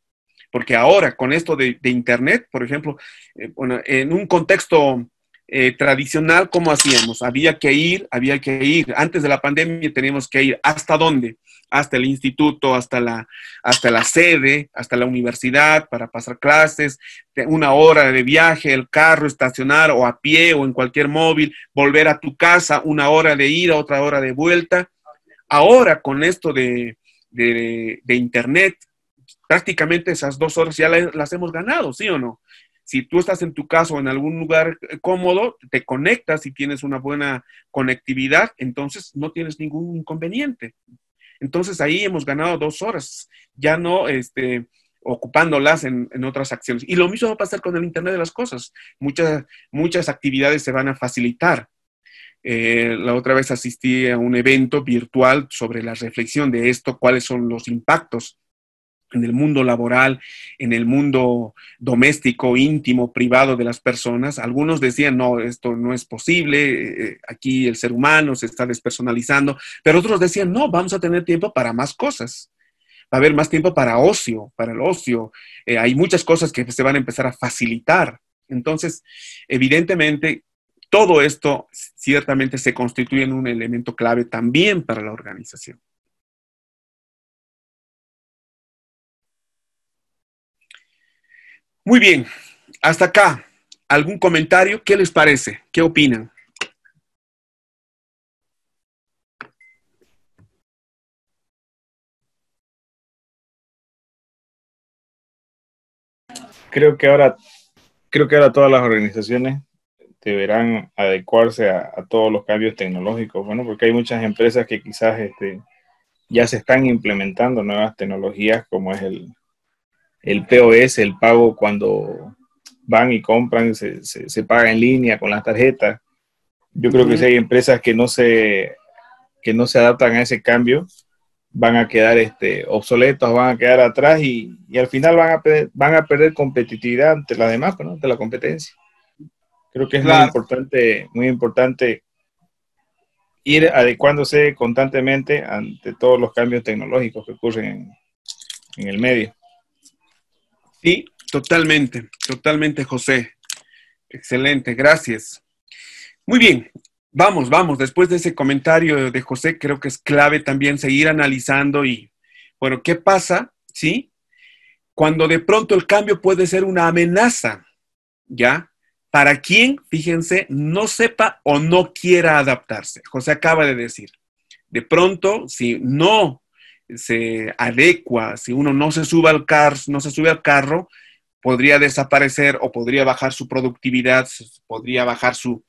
Porque ahora, con esto de, Internet, por ejemplo, eh, en un contexto eh, tradicional, ¿cómo hacíamos? Había que ir, había que ir. Antes de la pandemia teníamos que ir. ¿Hasta dónde? Hasta el instituto, hasta la, hasta la sede, hasta la universidad para pasar clases, una hora de viaje, el carro, estacionar o a pie o en cualquier móvil, volver a tu casa, una hora de ida, otra hora de vuelta. Ahora con esto de internet, prácticamente esas dos horas ya las hemos ganado, ¿sí o no? si tú estás en tu casa o en algún lugar eh, cómodo, te conectas y tienes una buena conectividad, entonces no tienes ningún inconveniente. Entonces ahí hemos ganado dos horas, ya no este, ocupándolas en, otras acciones. Y lo mismo va a pasar con el Internet de las Cosas. Muchas, muchas actividades se van a facilitar. Eh, la otra vez asistí a un evento virtual sobre la reflexión de esto, cuáles son los impactos en el mundo laboral, en el mundo doméstico, íntimo, privado de las personas. Algunos decían, no, esto no es posible, eh, eh, aquí el ser humano se está despersonalizando, pero otros decían, no, vamos a tener tiempo para más cosas. Va a haber más tiempo para ocio, para el ocio. Eh, hay muchas cosas que se van a empezar a facilitar. Entonces, evidentemente, todo esto ciertamente se constituye en un elemento clave también para la organización. Muy bien, hasta acá. ¿Algún comentario? ¿Qué les parece? ¿Qué opinan? Creo que ahora, creo que ahora todas las organizaciones deberán adecuarse a, todos los cambios tecnológicos, bueno, porque hay muchas empresas que quizás este, ya se están implementando nuevas tecnologías como es el, el POS, el pago cuando van y compran, se, paga en línea con las tarjetas. Yo creo que si hay empresas que no se, que no se adaptan a ese cambio, van a quedar este, obsoletos, van a quedar atrás y, al final van a, perder, van a perder competitividad ante las demás, pues, ¿no? ante la competencia. Creo que es muy importante, muy importante ir adecuándose constantemente ante todos los cambios tecnológicos que ocurren en el medio. Sí, totalmente, totalmente, José. Excelente, gracias. Muy bien, vamos, vamos. Después de ese comentario de José, creo que es clave también seguir analizando y, bueno, ¿qué pasa? ¿Sí? Cuando de pronto el cambio puede ser una amenaza, ¿ya? Para quien, fíjense, no sepa o no quiera adaptarse. José acaba de decir, de pronto, si no se adecua, si uno no se sube al, car no se sube al carro, podría desaparecer o podría bajar su productividad, podría bajar su,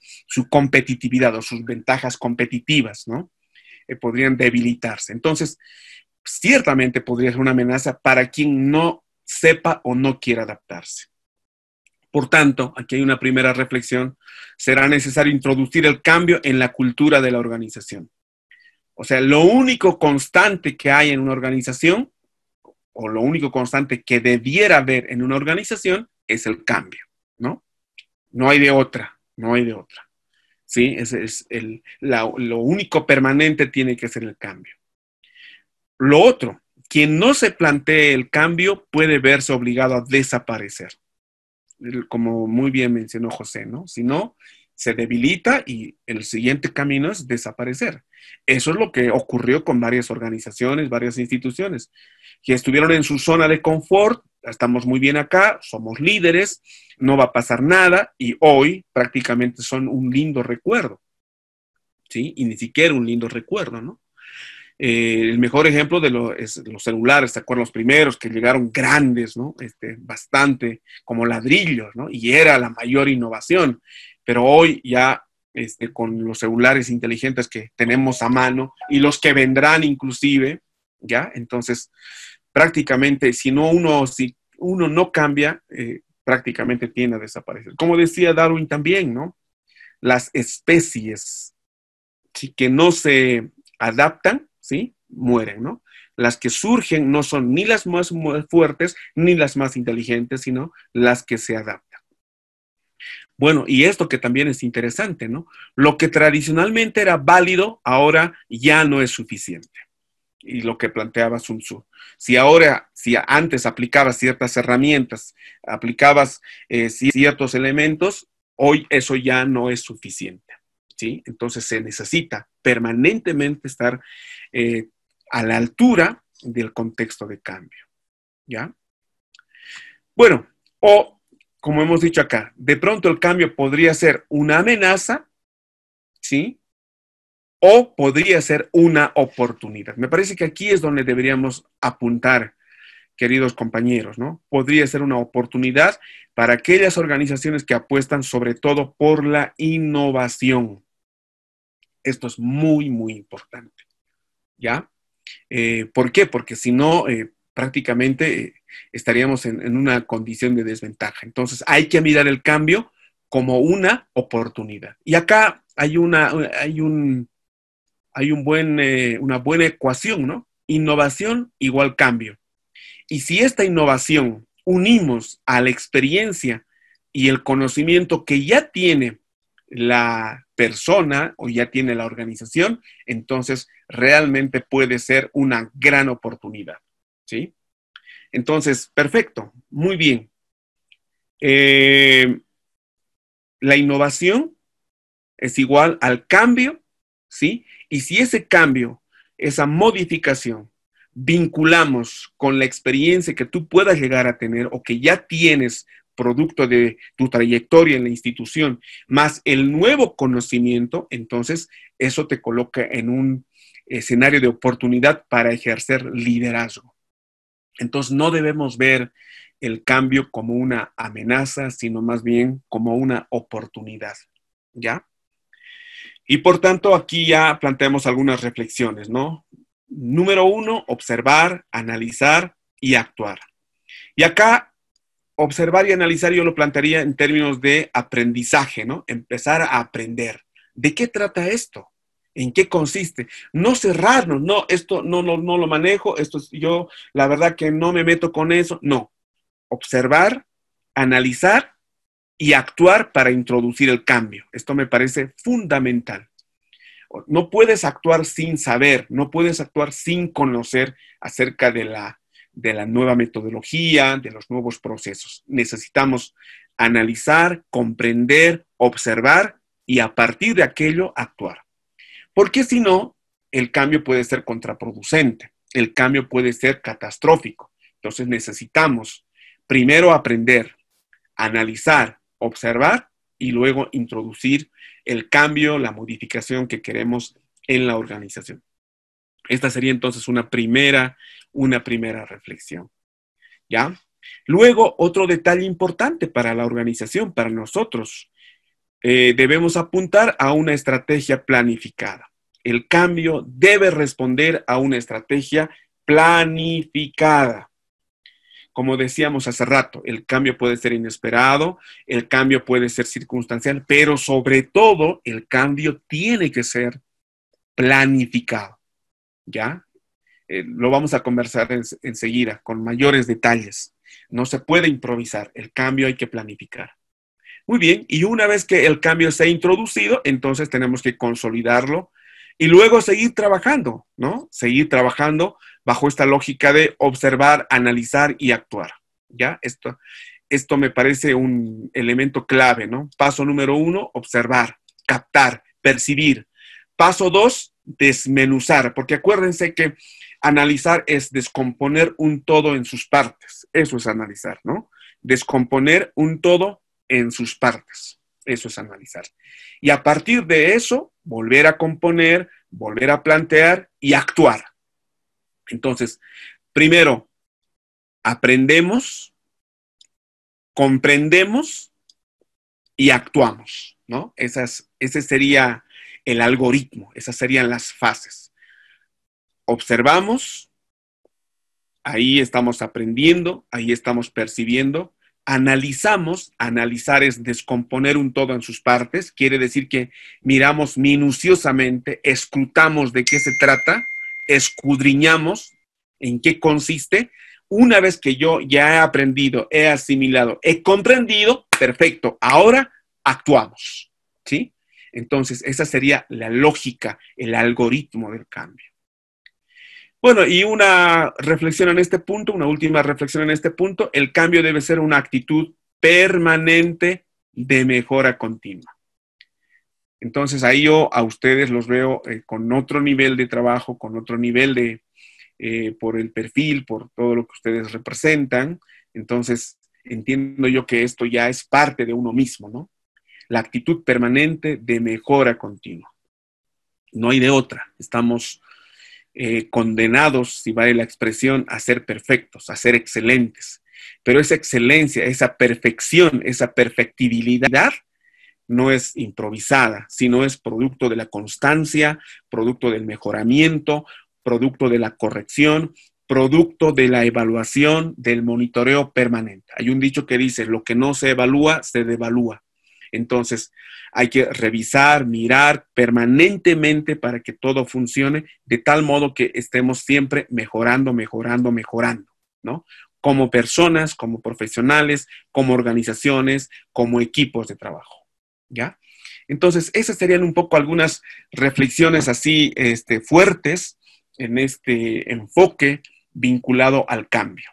competitividad o sus ventajas competitivas, ¿no? Eh, podrían debilitarse. Entonces, ciertamente podría ser una amenaza para quien no sepa o no quiera adaptarse. Por tanto, aquí hay una primera reflexión, será necesario introducir el cambio en la cultura de la organización. O sea, lo único constante que hay en una organización, o lo único constante que debiera haber en una organización, es el cambio, ¿no? No hay de otra, no hay de otra. ¿Sí? Es, es lo único permanente tiene que ser el cambio. Lo otro, quien no se plantee el cambio puede verse obligado a desaparecer, como muy bien mencionó José, ¿no? Si no, se debilita y el siguiente camino es desaparecer. Eso es lo que ocurrió con varias organizaciones, varias instituciones, que estuvieron en su zona de confort, estamos muy bien acá, somos líderes, no va a pasar nada y hoy prácticamente son un lindo recuerdo, ¿sí? Y ni siquiera un lindo recuerdo, ¿no? Eh, el mejor ejemplo de es los celulares, ¿te acuerdas? Los primeros que llegaron grandes, ¿no? Este, bastante, como ladrillos, ¿no? Y era la mayor innovación pero hoy ya este, con los celulares inteligentes que tenemos a mano y los que vendrán inclusive, ¿ya? Entonces, prácticamente, si no uno, si uno no cambia, eh, prácticamente tiene a desaparecer. Como decía Darwin también, ¿no? Las especies que no se adaptan, ¿sí? Mueren, ¿no? Las que surgen no son ni las más fuertes ni las más inteligentes, sino las que se adaptan. Bueno, y esto que también es interesante, ¿no? Lo que tradicionalmente era válido, ahora ya no es suficiente. Y lo que planteaba Sun Tzu. Si ahora, si antes aplicabas ciertas herramientas, aplicabas eh, ciertos elementos, hoy eso ya no es suficiente. ¿sí? Entonces se necesita permanentemente estar eh, a la altura del contexto de cambio. ¿Ya? Bueno, o como hemos dicho acá, de pronto el cambio podría ser una amenaza, ¿sí? O podría ser una oportunidad. Me parece que aquí es donde deberíamos apuntar, queridos compañeros, ¿no? Podría ser una oportunidad para aquellas organizaciones que apuestan sobre todo por la innovación. Esto es muy, muy importante. ¿Ya? Eh, ¿Por qué? Porque si no, eh, prácticamente estaríamos en, una condición de desventaja. Entonces, hay que mirar el cambio como una oportunidad. Y acá hay una, hay un, hay un buen, eh, una buena ecuación, ¿no? Innovación igual cambio. Y si esta innovación unimos a la experiencia y el conocimiento que ya tiene la persona o ya tiene la organización, entonces realmente puede ser una gran oportunidad. ¿sí? Entonces, perfecto, muy bien. Eh, la innovación es igual al cambio, ¿sí? Y si ese cambio, esa modificación, vinculamos con la experiencia que tú puedas llegar a tener o que ya tienes producto de tu trayectoria en la institución, más el nuevo conocimiento, entonces eso te coloca en un escenario de oportunidad para ejercer liderazgo. Entonces no debemos ver el cambio como una amenaza, sino más bien como una oportunidad, ¿ya? Y por tanto, aquí ya planteamos algunas reflexiones, ¿no? Número uno, observar, analizar y actuar. Y acá, observar y analizar yo lo plantearía en términos de aprendizaje, ¿no? Empezar a aprender. ¿De qué trata esto? en qué consiste. No cerrarnos, no, esto no, no, no lo manejo, esto es, yo la verdad que no me meto con eso, no. Observar, analizar y actuar para introducir el cambio. Esto me parece fundamental. No puedes actuar sin saber, no puedes actuar sin conocer acerca de la, de la nueva metodología, de los nuevos procesos. Necesitamos analizar, comprender, observar y a partir de aquello actuar. Porque si no, el cambio puede ser contraproducente, el cambio puede ser catastrófico. Entonces necesitamos primero aprender, analizar, observar y luego introducir el cambio, la modificación que queremos en la organización. Esta sería entonces una primera, una primera reflexión. ¿Ya? Luego, otro detalle importante para la organización, para nosotros, eh, debemos apuntar a una estrategia planificada. El cambio debe responder a una estrategia planificada. Como decíamos hace rato, el cambio puede ser inesperado, el cambio puede ser circunstancial, pero sobre todo el cambio tiene que ser planificado. ¿Ya? Eh, lo vamos a conversar enseguida con mayores detalles. No se puede improvisar, el cambio hay que planificar. Muy bien, y una vez que el cambio se ha introducido, entonces tenemos que consolidarlo y luego seguir trabajando, ¿no? Seguir trabajando bajo esta lógica de observar, analizar y actuar. ¿Ya? Esto, esto me parece un elemento clave, ¿no? Paso número uno, observar, captar, percibir. Paso dos, desmenuzar, porque acuérdense que analizar es descomponer un todo en sus partes. Eso es analizar, ¿no? Descomponer un todo en sus partes. Eso es analizar. Y a partir de eso, volver a componer, volver a plantear y actuar. Entonces, primero, aprendemos, comprendemos y actuamos, ¿no? Esas, ese sería el algoritmo, esas serían las fases. Observamos, ahí estamos aprendiendo, ahí estamos percibiendo, analizamos, analizar es descomponer un todo en sus partes, quiere decir que miramos minuciosamente, escrutamos de qué se trata, escudriñamos en qué consiste. Una vez que yo ya he aprendido, he asimilado, he comprendido, perfecto, ahora actuamos, ¿sí? Entonces, esa sería la lógica, el algoritmo del cambio. Bueno, y una reflexión en este punto, una última reflexión en este punto, el cambio debe ser una actitud permanente de mejora continua. Entonces ahí yo a ustedes los veo eh, con otro nivel de trabajo, con otro nivel de, eh, por el perfil, por todo lo que ustedes representan. Entonces entiendo yo que esto ya es parte de uno mismo, ¿no? La actitud permanente de mejora continua. No hay de otra. Estamos eh, condenados, si vale la expresión, a ser perfectos, a ser excelentes. Pero esa excelencia, esa perfección, esa perfectibilidad no es improvisada, sino es producto de la constancia, producto del mejoramiento, producto de la corrección, producto de la evaluación, del monitoreo permanente. Hay un dicho que dice, lo que no se evalúa, se devalúa. Entonces, hay que revisar, mirar permanentemente para que todo funcione de tal modo que estemos siempre mejorando, mejorando, mejorando, ¿no? Como personas, como profesionales, como organizaciones, como equipos de trabajo, ¿ya? Entonces, esas serían un poco algunas reflexiones así este, fuertes en este enfoque vinculado al cambio.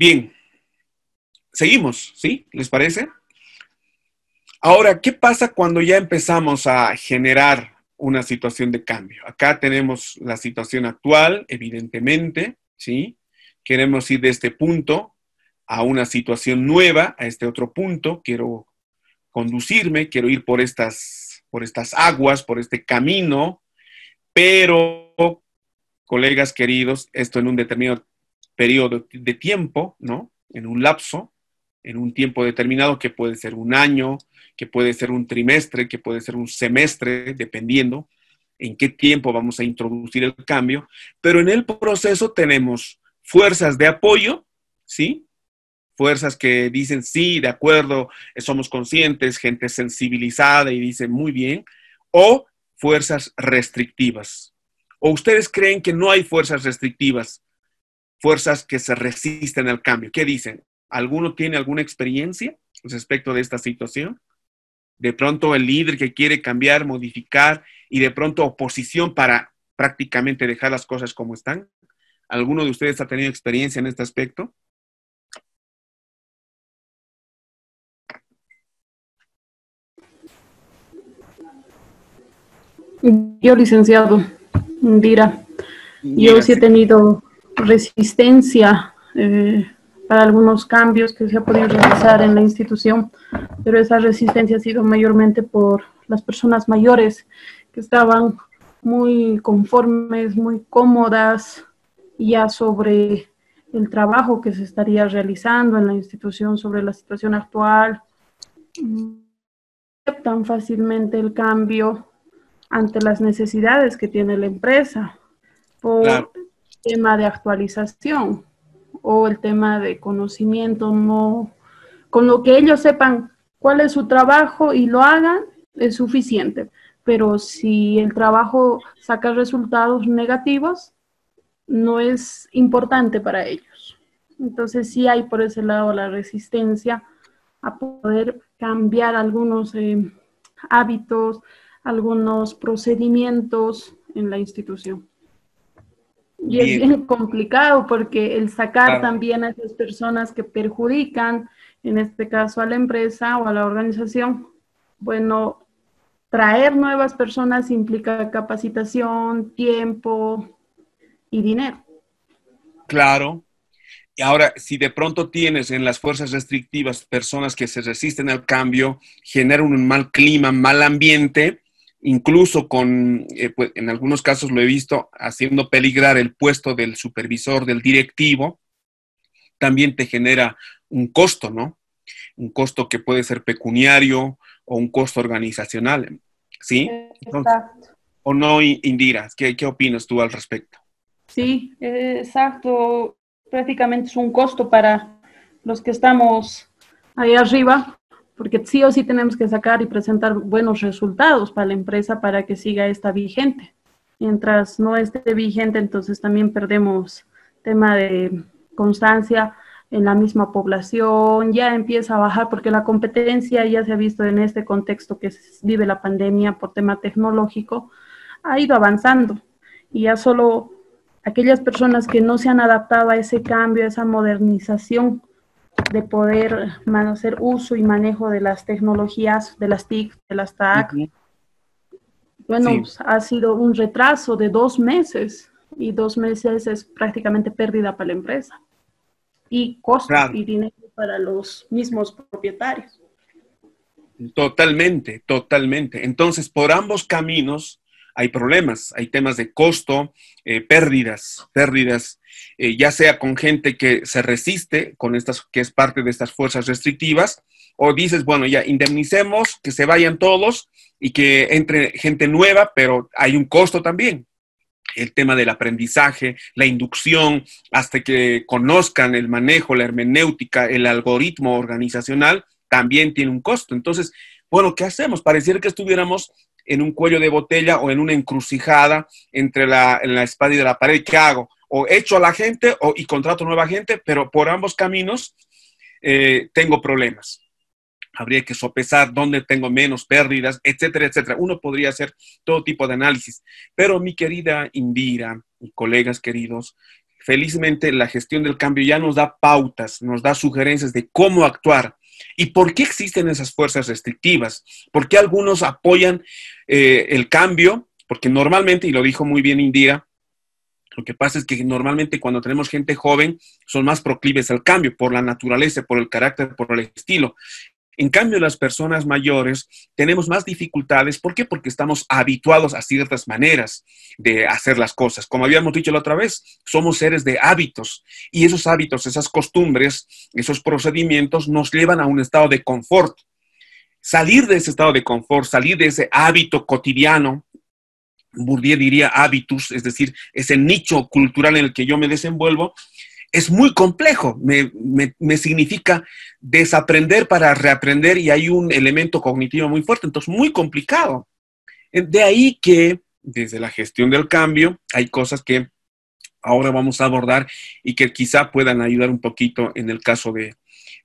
Bien, seguimos, ¿sí? ¿Les parece? Ahora, ¿qué pasa cuando ya empezamos a generar una situación de cambio? Acá tenemos la situación actual, evidentemente, ¿sí? Queremos ir de este punto a una situación nueva, a este otro punto, quiero conducirme, quiero ir por estas, por estas aguas, por este camino, pero, colegas queridos, esto en un determinado periodo de tiempo, ¿no? En un lapso, en un tiempo determinado que puede ser un año, que puede ser un trimestre, que puede ser un semestre, dependiendo en qué tiempo vamos a introducir el cambio, pero en el proceso tenemos fuerzas de apoyo, ¿sí? Fuerzas que dicen, sí, de acuerdo, eh, somos conscientes, gente sensibilizada y dice, muy bien, o fuerzas restrictivas. ¿O ustedes creen que no hay fuerzas restrictivas? fuerzas que se resisten al cambio. ¿Qué dicen? ¿Alguno tiene alguna experiencia respecto de esta situación? De pronto el líder que quiere cambiar, modificar y de pronto oposición para prácticamente dejar las cosas como están. ¿Alguno de ustedes ha tenido experiencia en este aspecto? Yo, licenciado, Dira, yo sí he tenido resistencia eh, para algunos cambios que se ha podido realizar en la institución, pero esa resistencia ha sido mayormente por las personas mayores que estaban muy conformes, muy cómodas ya sobre el trabajo que se estaría realizando en la institución, sobre la situación actual. Aceptan mm, fácilmente el cambio ante las necesidades que tiene la empresa por tema de actualización o el tema de conocimiento, no con lo que ellos sepan cuál es su trabajo y lo hagan es suficiente. Pero si el trabajo saca resultados negativos, no es importante para ellos. Entonces sí hay por ese lado la resistencia a poder cambiar algunos eh, hábitos, algunos procedimientos en la institución. Y es bien complicado porque el sacar también a esas personas que perjudican, en este caso a la empresa o a la organización, bueno, traer nuevas personas implica capacitación, tiempo y dinero. Claro. Y ahora, si de pronto tienes en las fuerzas restrictivas personas que se resisten al cambio, genera un mal clima, mal ambiente, incluso con, eh, pues, en algunos casos lo he visto, haciendo peligrar el puesto del supervisor, del directivo, también te genera un costo, ¿no? Un costo que puede ser pecuniario o un costo organizacional, ¿sí? Exacto. ¿O no, Indira? ¿Qué, ¿Qué opinas tú al respecto? Sí, exacto. Prácticamente es un costo para los que estamos ahí arriba, porque sí o sí tenemos que sacar y presentar buenos resultados para la empresa para que siga esta vigente. Mientras no esté vigente, entonces también perdemos tema de constancia en la misma población, ya empieza a bajar porque la competencia ya se ha visto en este contexto que vive la pandemia por tema tecnológico, ha ido avanzando y ya solo aquellas personas que no se han adaptado a ese cambio, a esa modernización, de poder hacer uso y manejo de las tecnologías, de las TIC, de las TAC. Bueno, ha sido un retraso de dos meses y dos meses es prácticamente pérdida para la empresa y costo y dinero para los mismos propietarios. Totalmente, totalmente. Entonces, por ambos caminos, hay problemas, hay temas de costo, eh, pérdidas, pérdidas, eh, ya sea con gente que se resiste, con estas, que es parte de estas fuerzas restrictivas, o dices, bueno, ya indemnicemos, que se vayan todos y que entre gente nueva, pero hay un costo también. El tema del aprendizaje, la inducción, hasta que conozcan el manejo, la hermenéutica, el algoritmo organizacional, también tiene un costo. Entonces, bueno, ¿qué hacemos? Pareciera que estuviéramos en un cuello de botella o en una encrucijada entre la, en la espada y de la pared. ¿Qué hago? O echo a la gente o, y contrato nueva gente, pero por ambos caminos eh, tengo problemas. Habría que sopesar dónde tengo menos pérdidas, etcétera, etcétera. Uno podría hacer todo tipo de análisis. Pero mi querida Indira y colegas queridos, felizmente la gestión del cambio ya nos da pautas, nos da sugerencias de cómo actuar ¿Y por qué existen esas fuerzas restrictivas? ¿Por qué algunos apoyan eh, el cambio? Porque normalmente, y lo dijo muy bien Indira, lo que pasa es que normalmente cuando tenemos gente joven son más proclives al cambio por la naturaleza, por el carácter, por el estilo. En cambio, las personas mayores tenemos más dificultades. ¿Por qué? Porque estamos habituados a ciertas maneras de hacer las cosas. Como habíamos dicho la otra vez, somos seres de hábitos y esos hábitos, esas costumbres, esos procedimientos nos llevan a un estado de confort. Salir de ese estado de confort, salir de ese hábito cotidiano, Bourdieu diría hábitus, es decir, ese nicho cultural en el que yo me desenvuelvo, es muy complejo, me, significa desaprender para reaprender y hay un elemento cognitivo muy fuerte, entonces muy complicado. De ahí que desde la gestión del cambio hay cosas que ahora vamos a abordar y que quizá puedan ayudar un poquito en el caso de,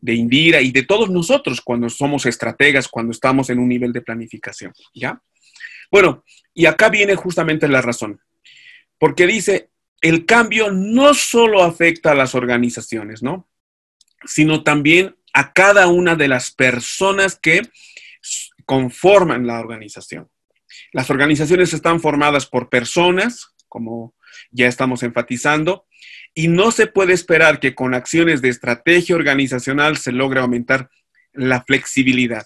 Indira y de todos nosotros cuando somos estrategas, cuando estamos en un nivel de planificación, ¿ya? Bueno, y acá viene justamente la razón, porque dice, el cambio no solo afecta a las organizaciones, ¿no? Sino también a cada una de las personas que conforman la organización. Las organizaciones están formadas por personas, como ya estamos enfatizando, y no se puede esperar que con acciones de estrategia organizacional se logre aumentar la flexibilidad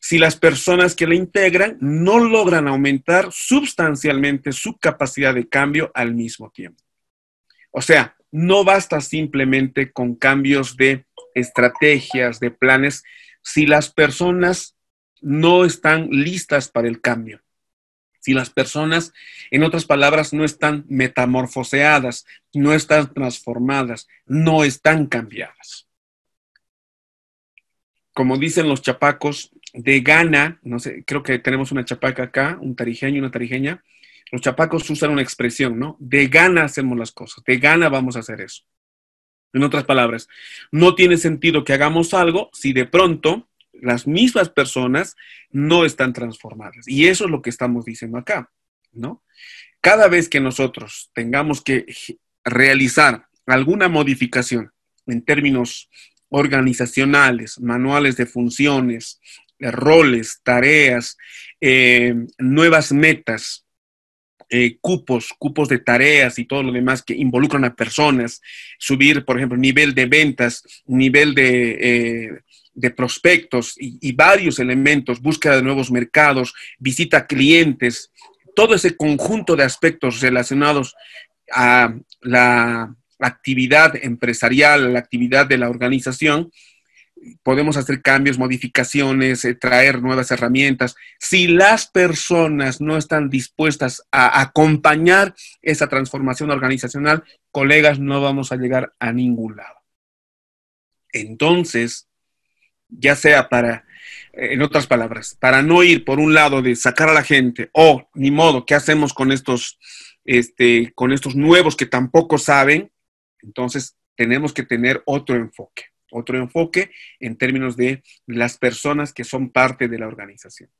si las personas que la integran no logran aumentar sustancialmente su capacidad de cambio al mismo tiempo. O sea, no basta simplemente con cambios de estrategias, de planes, si las personas no están listas para el cambio. Si las personas, en otras palabras, no están metamorfoseadas, no están transformadas, no están cambiadas. Como dicen los chapacos, de gana, no sé, creo que tenemos una chapaca acá, un tarijeño, una tarijeña. Los chapacos usan una expresión, ¿no? De gana hacemos las cosas, de gana vamos a hacer eso. En otras palabras, no tiene sentido que hagamos algo si de pronto las mismas personas no están transformadas. Y eso es lo que estamos diciendo acá, ¿no? Cada vez que nosotros tengamos que realizar alguna modificación en términos organizacionales, manuales de funciones, roles, tareas, eh, nuevas metas, eh, cupos, cupos de tareas y todo lo demás que involucran a personas, subir, por ejemplo, nivel de ventas, nivel eh, de, prospectos y, y, varios elementos, búsqueda de nuevos mercados, visita a clientes, todo ese conjunto de aspectos relacionados a la actividad empresarial, a la actividad de la organización, podemos hacer cambios, modificaciones, eh, traer nuevas herramientas. Si las personas no están dispuestas a acompañar esa transformación organizacional, colegas, no vamos a llegar a ningún lado. Entonces, ya sea para, eh, en otras palabras, para no ir por un lado de sacar a la gente, o ni modo, ¿qué hacemos con estos, este, con estos nuevos que tampoco saben? Entonces, tenemos que tener otro enfoque otro enfoque en términos de las personas que son parte de la organización.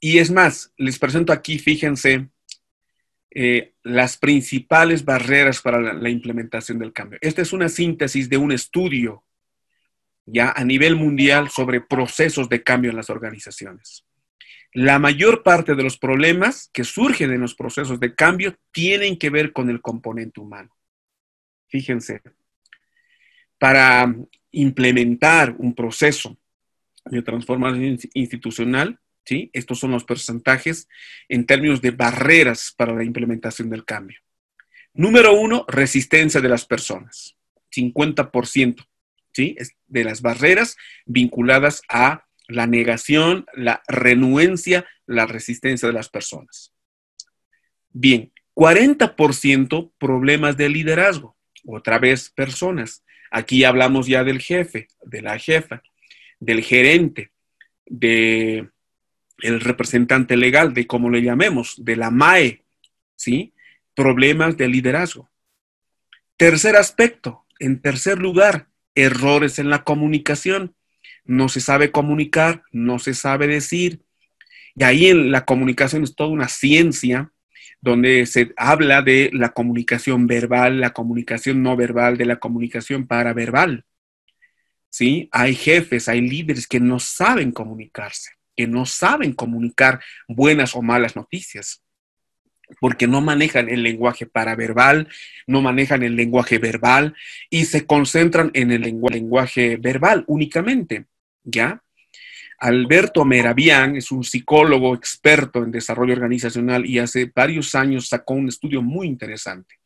Y es más, les presento aquí, fíjense, eh, las principales barreras para la, la, implementación del cambio. Esta es una síntesis de un estudio ya a nivel mundial sobre procesos de cambio en las organizaciones. La mayor parte de los problemas que surgen en los procesos de cambio tienen que ver con el componente humano. Fíjense, para implementar un proceso de transformación institucional, ¿sí? estos son los porcentajes en términos de barreras para la implementación del cambio. Número uno, resistencia de las personas, 50%. ¿Sí? de las barreras vinculadas a la negación, la renuencia, la resistencia de las personas. Bien, 40% problemas de liderazgo, otra vez personas, Aquí hablamos ya del jefe, de la jefa, del gerente, de el representante legal, de cómo le llamemos, de la MAE, ¿sí? Problemas de liderazgo. Tercer aspecto, en tercer lugar, errores en la comunicación. No se sabe comunicar, no se sabe decir. Y ahí en la comunicación es toda una ciencia, donde se habla de la comunicación verbal, la comunicación no verbal, de la comunicación paraverbal. ¿Sí? Hay jefes, hay líderes que no saben comunicarse, que no saben comunicar buenas o malas noticias, porque no manejan el lenguaje paraverbal, no manejan el lenguaje verbal y se concentran en el lenguaje verbal únicamente, ¿ya? Alberto Meravian es un psicólogo experto en desarrollo organizacional y hace varios años sacó un estudio muy interesante.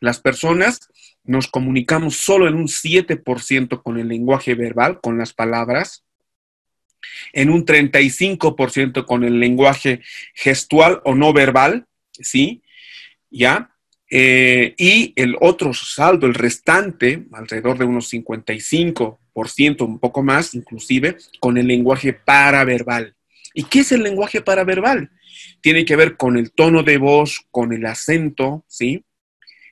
Las personas nos comunicamos solo en un 7% con el lenguaje verbal, con las palabras, en un 35% con el lenguaje gestual o no verbal, ¿sí? ¿Ya? Eh, y el otro saldo, el restante, alrededor de unos 55%, un poco más inclusive, con el lenguaje paraverbal. ¿Y qué es el lenguaje paraverbal? Tiene que ver con el tono de voz, con el acento, ¿sí?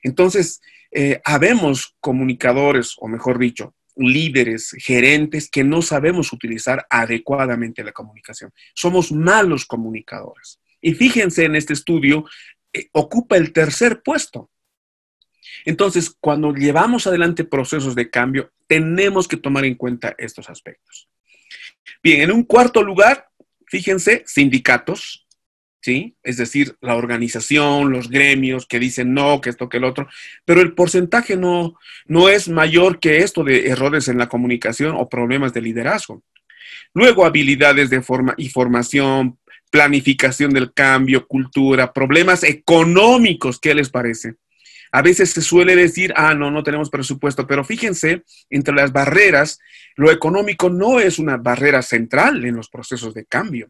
Entonces, eh, habemos comunicadores, o mejor dicho, líderes, gerentes que no sabemos utilizar adecuadamente la comunicación. Somos malos comunicadores. Y fíjense en este estudio eh, ocupa el tercer puesto. Entonces, cuando llevamos adelante procesos de cambio, tenemos que tomar en cuenta estos aspectos. Bien, en un cuarto lugar, fíjense, sindicatos, ¿sí? Es decir, la organización, los gremios que dicen no, que esto, que el otro, pero el porcentaje no, no es mayor que esto de errores en la comunicación o problemas de liderazgo. Luego, habilidades de forma y formación, planificación del cambio, cultura, problemas económicos, ¿qué les parece? A veces se suele decir, ah, no, no tenemos presupuesto, pero fíjense, entre las barreras, lo económico no es una barrera central en los procesos de cambio.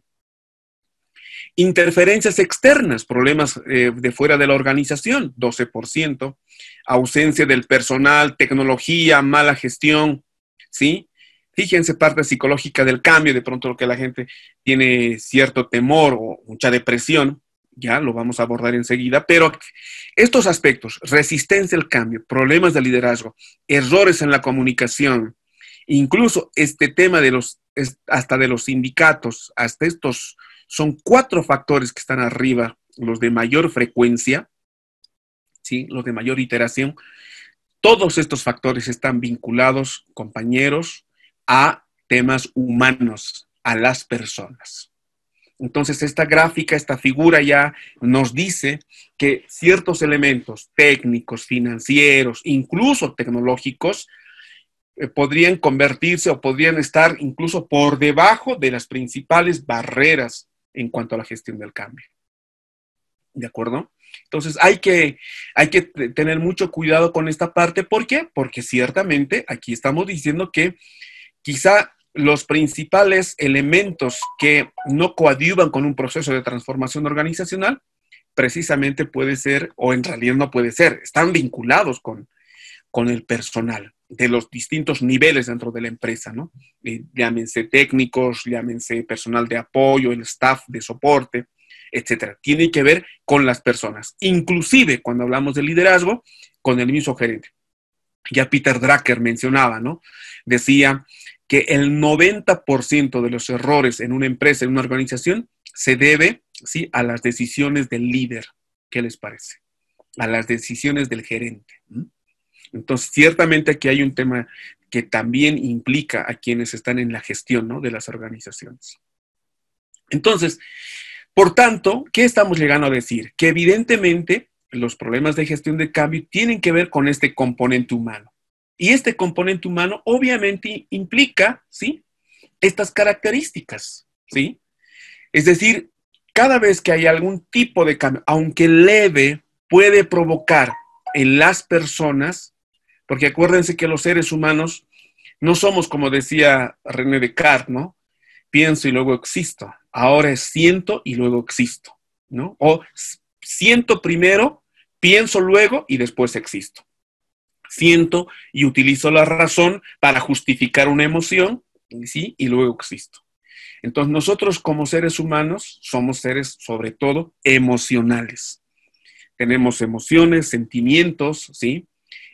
Interferencias externas, problemas eh, de fuera de la organización, 12%, ausencia del personal, tecnología, mala gestión, ¿sí? Fíjense, parte psicológica del cambio, de pronto lo que la gente tiene cierto temor o mucha depresión, ya lo vamos a abordar enseguida, pero estos aspectos, resistencia al cambio, problemas de liderazgo, errores en la comunicación, incluso este tema de los, hasta de los sindicatos, hasta estos, son cuatro factores que están arriba, los de mayor frecuencia, ¿sí? los de mayor iteración. Todos estos factores están vinculados, compañeros, a temas humanos, a las personas. Entonces, esta gráfica, esta figura ya nos dice que ciertos elementos técnicos, financieros, incluso tecnológicos, eh, podrían convertirse o podrían estar incluso por debajo de las principales barreras en cuanto a la gestión del cambio. ¿De acuerdo? Entonces hay que, hay que tener mucho cuidado con esta parte. ¿Por qué? Porque ciertamente aquí estamos diciendo que quizá los principales elementos que no coadyuvan con un proceso de transformación organizacional, precisamente puede ser, o en realidad no puede ser, están vinculados con, el personal de los distintos niveles dentro de la empresa, ¿no? Eh, llámense técnicos, llámense personal de apoyo, el staff de soporte, etcétera. Tiene que ver con las personas, inclusive cuando hablamos de liderazgo, con el mismo gerente. Ya Peter Dracker mencionaba, ¿no? Decía, que el 90% de los errores en una empresa, en una organización, se debe ¿sí? a las decisiones del líder. ¿Qué les parece? A las decisiones del gerente. Entonces, ciertamente aquí hay un tema que también implica a quienes están en la gestión ¿no? de las organizaciones. Entonces, por tanto, ¿qué estamos llegando a decir? Que evidentemente los problemas de gestión de cambio tienen que ver con este componente humano. Y este componente humano obviamente implica, ¿sí? Estas características, ¿sí? Es decir, cada vez que hay algún tipo de cambio, aunque leve, puede provocar en las personas, porque acuérdense que los seres humanos no somos, como decía René Descartes, ¿no? Pienso y luego existo. Ahora es siento y luego existo, ¿no? O siento primero, pienso luego y después existo siento y utilizo la razón para justificar una emoción, ¿sí? Y luego existo. Entonces nosotros como seres humanos somos seres sobre todo emocionales. Tenemos emociones, sentimientos, ¿sí?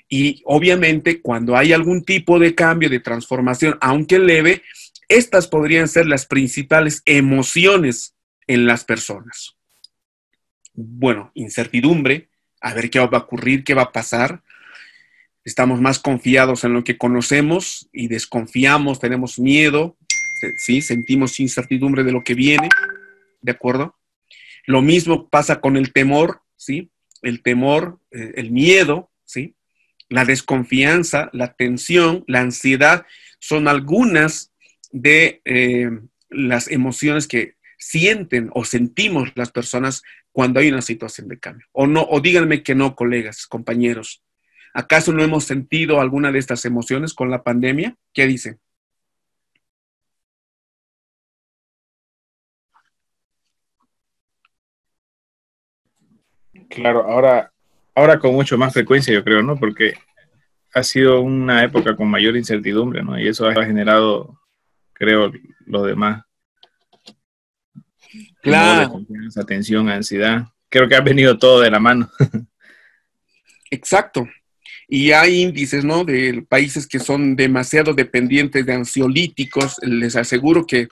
Y obviamente cuando hay algún tipo de cambio, de transformación, aunque leve, estas podrían ser las principales emociones en las personas. Bueno, incertidumbre, a ver qué va a ocurrir, qué va a pasar, estamos más confiados en lo que conocemos y desconfiamos, tenemos miedo, ¿sí? sentimos incertidumbre de lo que viene, ¿de acuerdo? Lo mismo pasa con el temor, ¿sí? El temor, eh, el miedo, ¿sí? La desconfianza, la tensión, la ansiedad, son algunas de eh, las emociones que sienten o sentimos las personas cuando hay una situación de cambio. O no, o díganme que no, colegas, compañeros. ¿Acaso no hemos sentido alguna de estas emociones con la pandemia? ¿Qué dice? Claro, ahora, ahora con mucho más frecuencia, yo creo, ¿no? Porque ha sido una época con mayor incertidumbre, ¿no? Y eso ha generado, creo, los demás. Claro. Atención, ansiedad. Creo que ha venido todo de la mano. Exacto, y hay índices, De países que son demasiado dependientes de ansiolíticos. Les aseguro que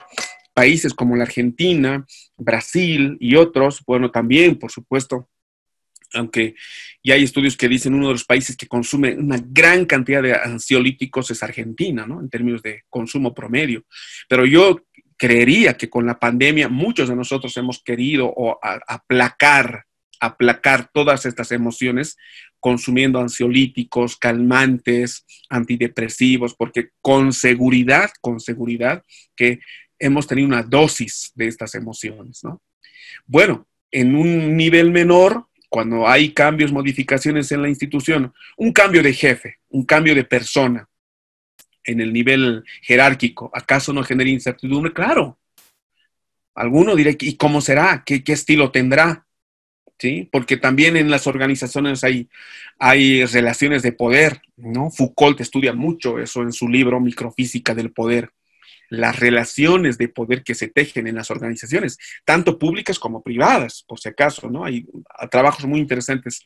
países como la Argentina, Brasil y otros, bueno, también, por supuesto, aunque ya hay estudios que dicen uno de los países que consume una gran cantidad de ansiolíticos es Argentina, ¿no? En términos de consumo promedio. Pero yo creería que con la pandemia muchos de nosotros hemos querido o aplacar, aplacar todas estas emociones consumiendo ansiolíticos, calmantes, antidepresivos, porque con seguridad, con seguridad que hemos tenido una dosis de estas emociones, ¿no? Bueno, en un nivel menor, cuando hay cambios, modificaciones en la institución, un cambio de jefe, un cambio de persona en el nivel jerárquico, ¿acaso no genera incertidumbre? Claro. Alguno dirá, ¿y cómo será? ¿Qué, qué estilo tendrá? Porque también en las organizaciones hay, hay relaciones de poder, ¿no? Foucault estudia mucho eso en su libro Microfísica del Poder, las relaciones de poder que se tejen en las organizaciones, tanto públicas como privadas, por si acaso, ¿no? Hay ah, trabajos muy interesantes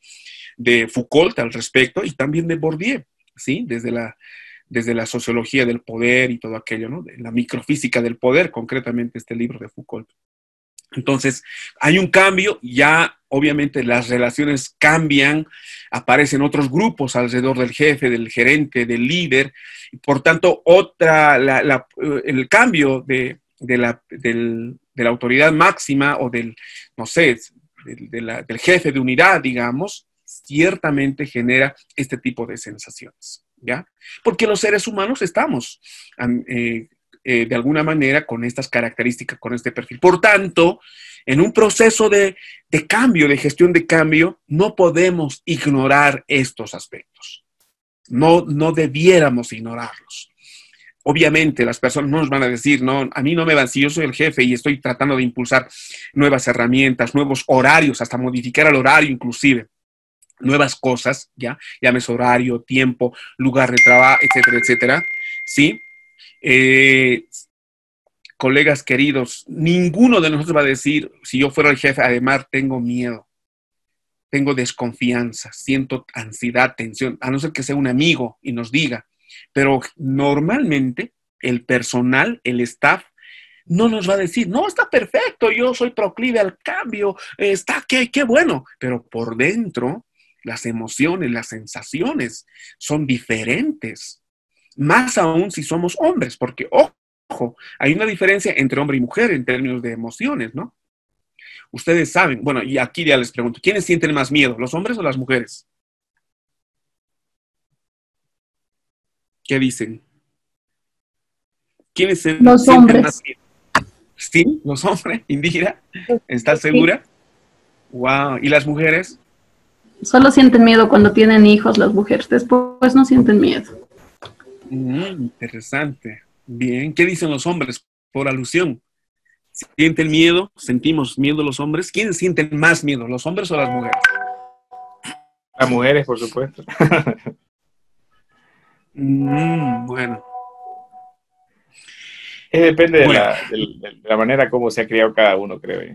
de Foucault al respecto y también de Bourdieu, ¿sí? Desde la, desde la sociología del poder y todo aquello, la microfísica del poder, concretamente este libro de Foucault. Entonces, hay un cambio, ya obviamente las relaciones cambian, aparecen otros grupos alrededor del jefe, del gerente, del líder, y por tanto, otra, eh, el cambio de, la, autoridad máxima o del, no sé, del jefe de unidad, digamos, ciertamente genera este tipo de sensaciones. ¿Ya? Porque los seres humanos estamos eh, eh, de alguna manera con estas características, con este perfil. Por tanto, en un proceso de, cambio, de gestión de cambio, no podemos ignorar estos aspectos. No, no debiéramos ignorarlos. Obviamente las personas no nos van a decir, no, a mí no me van, si yo soy el jefe y estoy tratando de impulsar nuevas herramientas, nuevos horarios, hasta modificar el horario inclusive, nuevas cosas, ¿ya? Llames horario, tiempo, lugar de trabajo, etcétera, etcétera, ¿sí? Eh, colegas queridos, ninguno de nosotros va a decir, si yo fuera el jefe, además tengo miedo, tengo desconfianza, siento ansiedad, tensión, a no ser que sea un amigo y nos diga. Pero normalmente el personal, el staff, no nos va a decir, no, está perfecto, yo soy proclive al cambio, está, qué, qué bueno. Pero por dentro, las emociones, las sensaciones son diferentes más aún si somos hombres, porque, ojo, hay una diferencia entre hombre y mujer en términos de emociones, ¿no? Ustedes saben, bueno, y aquí ya les pregunto, ¿quiénes sienten más miedo, los hombres o las mujeres? ¿Qué dicen? ¿Quiénes sienten los hombres. Más miedo? Sí, los hombres, Indira, ¿estás segura? Wow, ¿y las mujeres? Solo sienten miedo cuando tienen hijos las mujeres, después no sienten miedo. Mm, interesante. Bien, ¿qué dicen los hombres por alusión? Siente el miedo? ¿Sentimos miedo los hombres? ¿Quién siente más miedo, los hombres o las mujeres? Las mujeres, por supuesto. mm, bueno. depende de, la, manera como se ha criado cada uno, creo yo.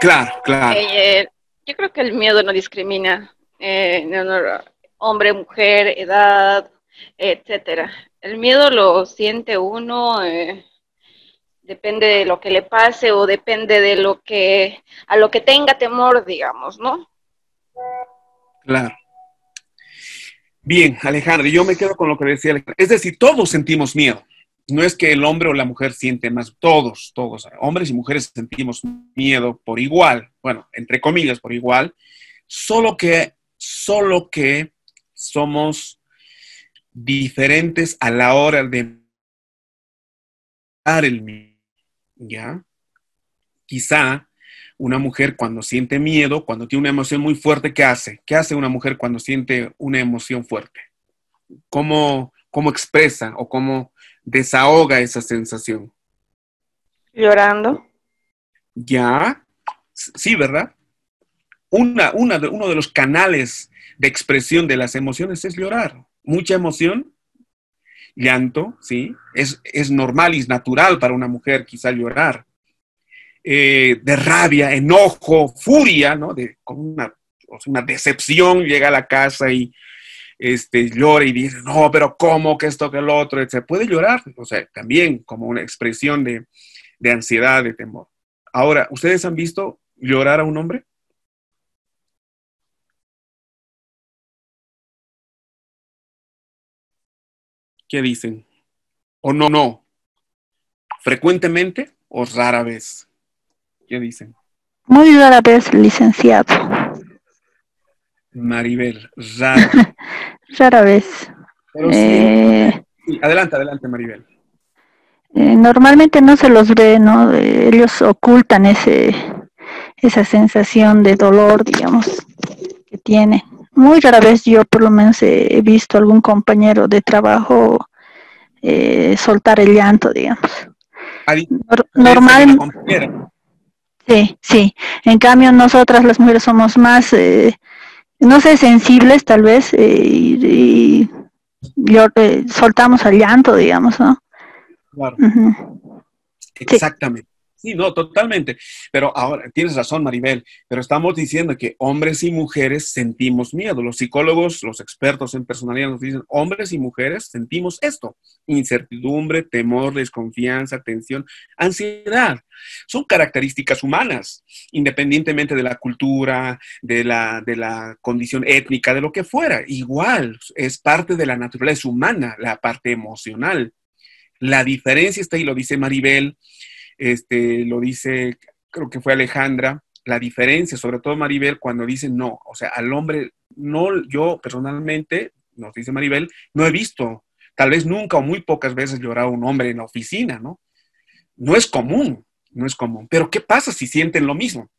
Claro, claro. Eh, eh, yo creo que el miedo no discrimina. Eh, no, hombre, mujer, edad, etcétera. El miedo lo siente uno, eh, depende de lo que le pase o depende de lo que, a lo que tenga temor, digamos, ¿no? Claro. Bien, Alejandro, yo me quedo con lo que decía Es decir, todos sentimos miedo. No es que el hombre o la mujer siente más, todos, todos, hombres y mujeres sentimos miedo por igual, bueno, entre comillas, por igual, solo que, solo que somos diferentes a la hora de dar el ¿Ya? Quizá una mujer cuando siente miedo, cuando tiene una emoción muy fuerte, ¿qué hace? ¿Qué hace una mujer cuando siente una emoción fuerte? ¿Cómo, cómo expresa o cómo desahoga esa sensación? Llorando. Ya, sí, ¿verdad? Una, una de, uno de los canales de expresión de las emociones es llorar mucha emoción, llanto, ¿sí? Es, es normal y es natural para una mujer quizá llorar. Eh, de rabia, enojo, furia, ¿no? De, con una, una decepción llega a la casa y este, llora y dice, no, pero ¿cómo que esto que el otro? Se puede llorar, o sea, también como una expresión de, de ansiedad, de temor. Ahora, ¿ustedes han visto llorar a un hombre? ¿Qué dicen? ¿O no, no? ¿Frecuentemente o rara vez? ¿Qué dicen? Muy rara vez, licenciado. Maribel, rara. rara vez. Eh, adelante, adelante, Maribel. Eh, normalmente no se los ve, ¿no? Eh, ellos ocultan ese, esa sensación de dolor, digamos, que tienen muy rara vez yo por lo menos he visto algún compañero de trabajo eh, soltar el llanto, digamos. normal. Sí, sí. En cambio, nosotras las mujeres somos más, eh, no sé, sensibles tal vez, eh, y, soltamos el llanto, digamos, ¿no? Claro. Exactamente. Sí, no, totalmente. Pero ahora, tienes razón, Maribel, pero estamos diciendo que hombres y mujeres sentimos miedo. Los psicólogos, los expertos en personalidad nos dicen, hombres y mujeres sentimos esto. Incertidumbre, temor, desconfianza, tensión, ansiedad. Son características humanas, independientemente de la cultura, de la, de la condición étnica, de lo que fuera. Igual, es parte de la naturaleza humana, la parte emocional. La diferencia está, y lo dice Maribel, este, lo dice, creo que fue Alejandra, la diferencia, sobre todo Maribel, cuando dice no, o sea, al hombre, no, yo personalmente, nos dice Maribel, no he visto, tal vez nunca o muy pocas veces llorar un hombre en la oficina, ¿no? No es común, no es común. Pero ¿qué pasa si sienten lo mismo?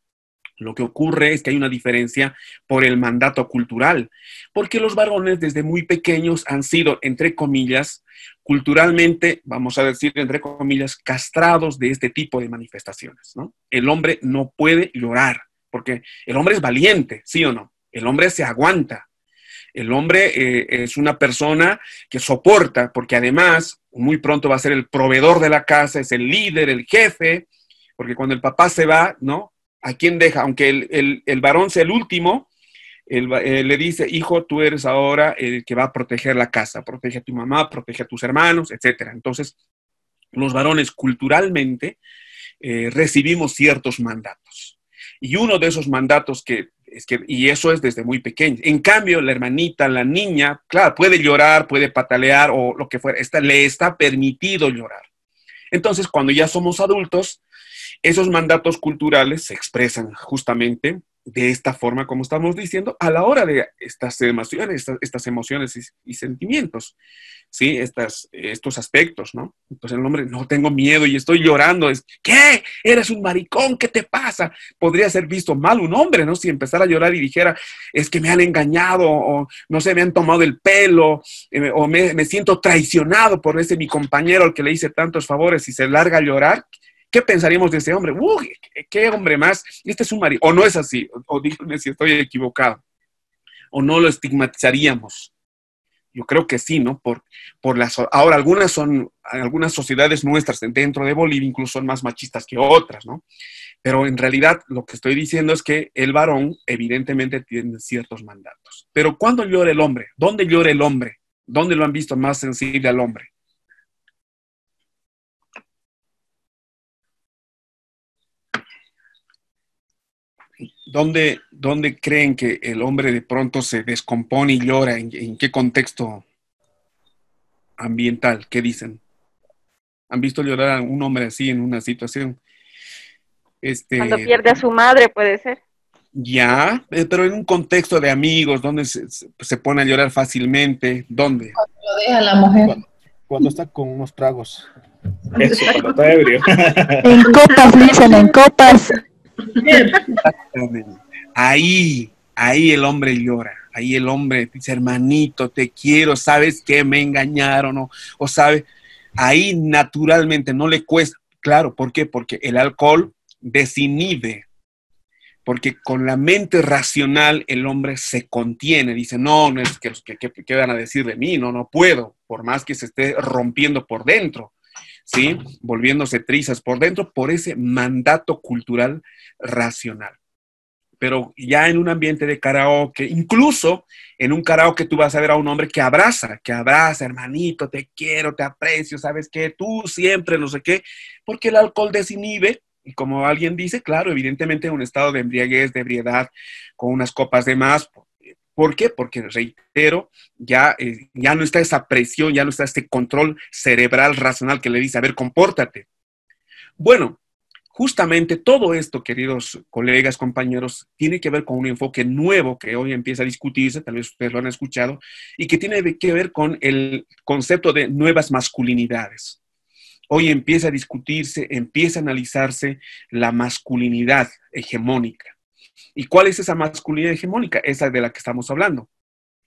Lo que ocurre es que hay una diferencia por el mandato cultural, porque los varones desde muy pequeños han sido, entre comillas, culturalmente, vamos a decir, entre comillas, castrados de este tipo de manifestaciones. ¿no? El hombre no puede llorar, porque el hombre es valiente, sí o no, el hombre se aguanta. El hombre eh, es una persona que soporta, porque además muy pronto va a ser el proveedor de la casa, es el líder, el jefe, porque cuando el papá se va, ¿no? ¿a quién deja? Aunque el, varón sea el último, eh, le dice, hijo, tú eres ahora el que va a proteger la casa, protege a tu mamá, protege a tus hermanos, etc. Entonces, los varones culturalmente eh, recibimos ciertos mandatos. Y uno de esos mandatos que, es que, y eso es desde muy pequeño. En cambio, la hermanita, la niña, claro, puede llorar, puede patalear o lo que fuera, le está permitido llorar. Entonces, cuando ya somos adultos, esos mandatos culturales se expresan justamente de esta forma, como estamos diciendo, a la hora de estas emociones, estas, emociones y, sentimientos, ¿sí? Estas, estos aspectos, ¿no? Entonces pues el hombre, no tengo miedo y estoy llorando, es, ¿qué? Eres un maricón, ¿qué te pasa? Podría ser visto mal un hombre, ¿no? Si empezara a llorar y dijera, es que me han engañado, o no sé, me han tomado el pelo, eh, o me, me siento traicionado por ese mi compañero al que le hice tantos favores y se larga a llorar, ¿Qué pensaríamos de ese hombre? Uy, ¿qué, hombre más! Este es un marido. O no es así, o, díganme si estoy equivocado. O no lo estigmatizaríamos. Yo creo que sí, ¿no? Por, por las, ahora, algunas son, algunas sociedades nuestras dentro de Bolivia incluso son más machistas que otras, ¿no? Pero en realidad lo que estoy diciendo es que el varón evidentemente tiene ciertos mandatos. Pero ¿cuándo llora el hombre? ¿Dónde llora el hombre? ¿Dónde lo han visto más sensible al hombre? ¿Dónde, ¿Dónde creen que el hombre de pronto se descompone y llora? ¿En, qué contexto ambiental? ¿Qué dicen? ¿Han visto llorar a un hombre así en una situación? Este, Cuando pierde a su madre, puede ser. Ya, eh, pero en un contexto de amigos, donde se, pone a llorar fácilmente, ¿dónde? Cuando lo deja la mujer. Cuando, está con unos tragos. Eso, cuando está En copas, dicen, en copas. Ahí, ahí el hombre llora. Ahí el hombre dice, hermanito, te quiero, sabes que me engañaron o, o sabes, ahí naturalmente no le cuesta. Claro, ¿por qué? Porque el alcohol desinhibe, porque con la mente racional el hombre se contiene, dice, no, no es que, que, que, van a decir de mí, no, no puedo, por más que se esté rompiendo por dentro. ¿sí? Volviéndose trizas por dentro por ese mandato cultural racional. Pero ya en un ambiente de karaoke, incluso en un karaoke tú vas a ver a un hombre que abraza, que abraza, hermanito, te quiero, te aprecio, ¿sabes qué? Tú siempre, no sé qué, porque el alcohol desinhibe y como alguien dice, claro, evidentemente un estado de embriaguez, de ebriedad, con unas copas de más, ¿Por qué? Porque, reitero, ya, eh, ya no está esa presión, ya no está este control cerebral racional que le dice, a ver, compórtate. Bueno, justamente todo esto, queridos colegas, compañeros, tiene que ver con un enfoque nuevo que hoy empieza a discutirse, tal vez ustedes lo han escuchado, y que tiene que ver con el concepto de nuevas masculinidades. Hoy empieza a discutirse, empieza a analizarse la masculinidad hegemónica ¿Y cuál es esa masculinidad hegemónica? Esa de la que estamos hablando.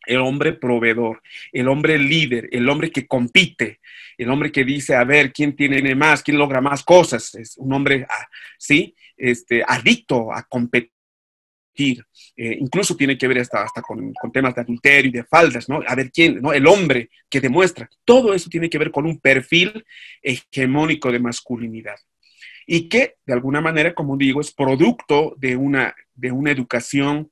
El hombre proveedor, el hombre líder, el hombre que compite, el hombre que dice, a ver, ¿quién tiene más? ¿Quién logra más cosas? Es un hombre, ah, ¿sí? Este, adicto a competir. Eh, incluso tiene que ver hasta, con, con, temas de adulterio y de faldas, ¿no? A ver quién, ¿no? El hombre que demuestra. Todo eso tiene que ver con un perfil hegemónico de masculinidad y que de alguna manera, como digo, es producto de una, de una educación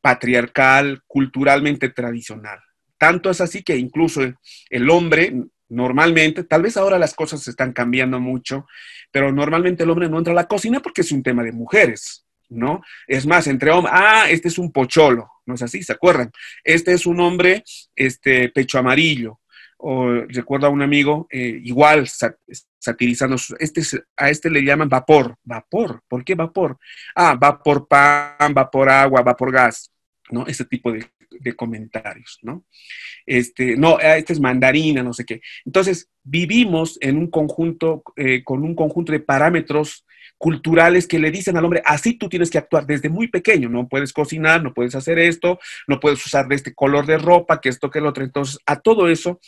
patriarcal, culturalmente tradicional. Tanto es así que incluso el hombre normalmente, tal vez ahora las cosas se están cambiando mucho, pero normalmente el hombre no entra a la cocina porque es un tema de mujeres, ¿no? Es más, entre hombres, ah, este es un pocholo, ¿no es así? ¿Se acuerdan? Este es un hombre, este, pecho amarillo. O recuerdo a un amigo, eh, igual, igual, satirizando. Este, a este le llaman vapor. Vapor. ¿Por qué vapor? Ah, vapor pan, vapor agua, vapor gas. ¿no? Ese tipo de, comentarios, ¿no? Este, no, este es mandarina, no sé qué. Entonces, vivimos en un conjunto, eh, con un conjunto de parámetros culturales que le dicen al hombre, así tú tienes que actuar desde muy pequeño, no puedes cocinar, no puedes hacer esto, no puedes usar de este color de ropa, que esto, que el otro. Entonces, a todo eso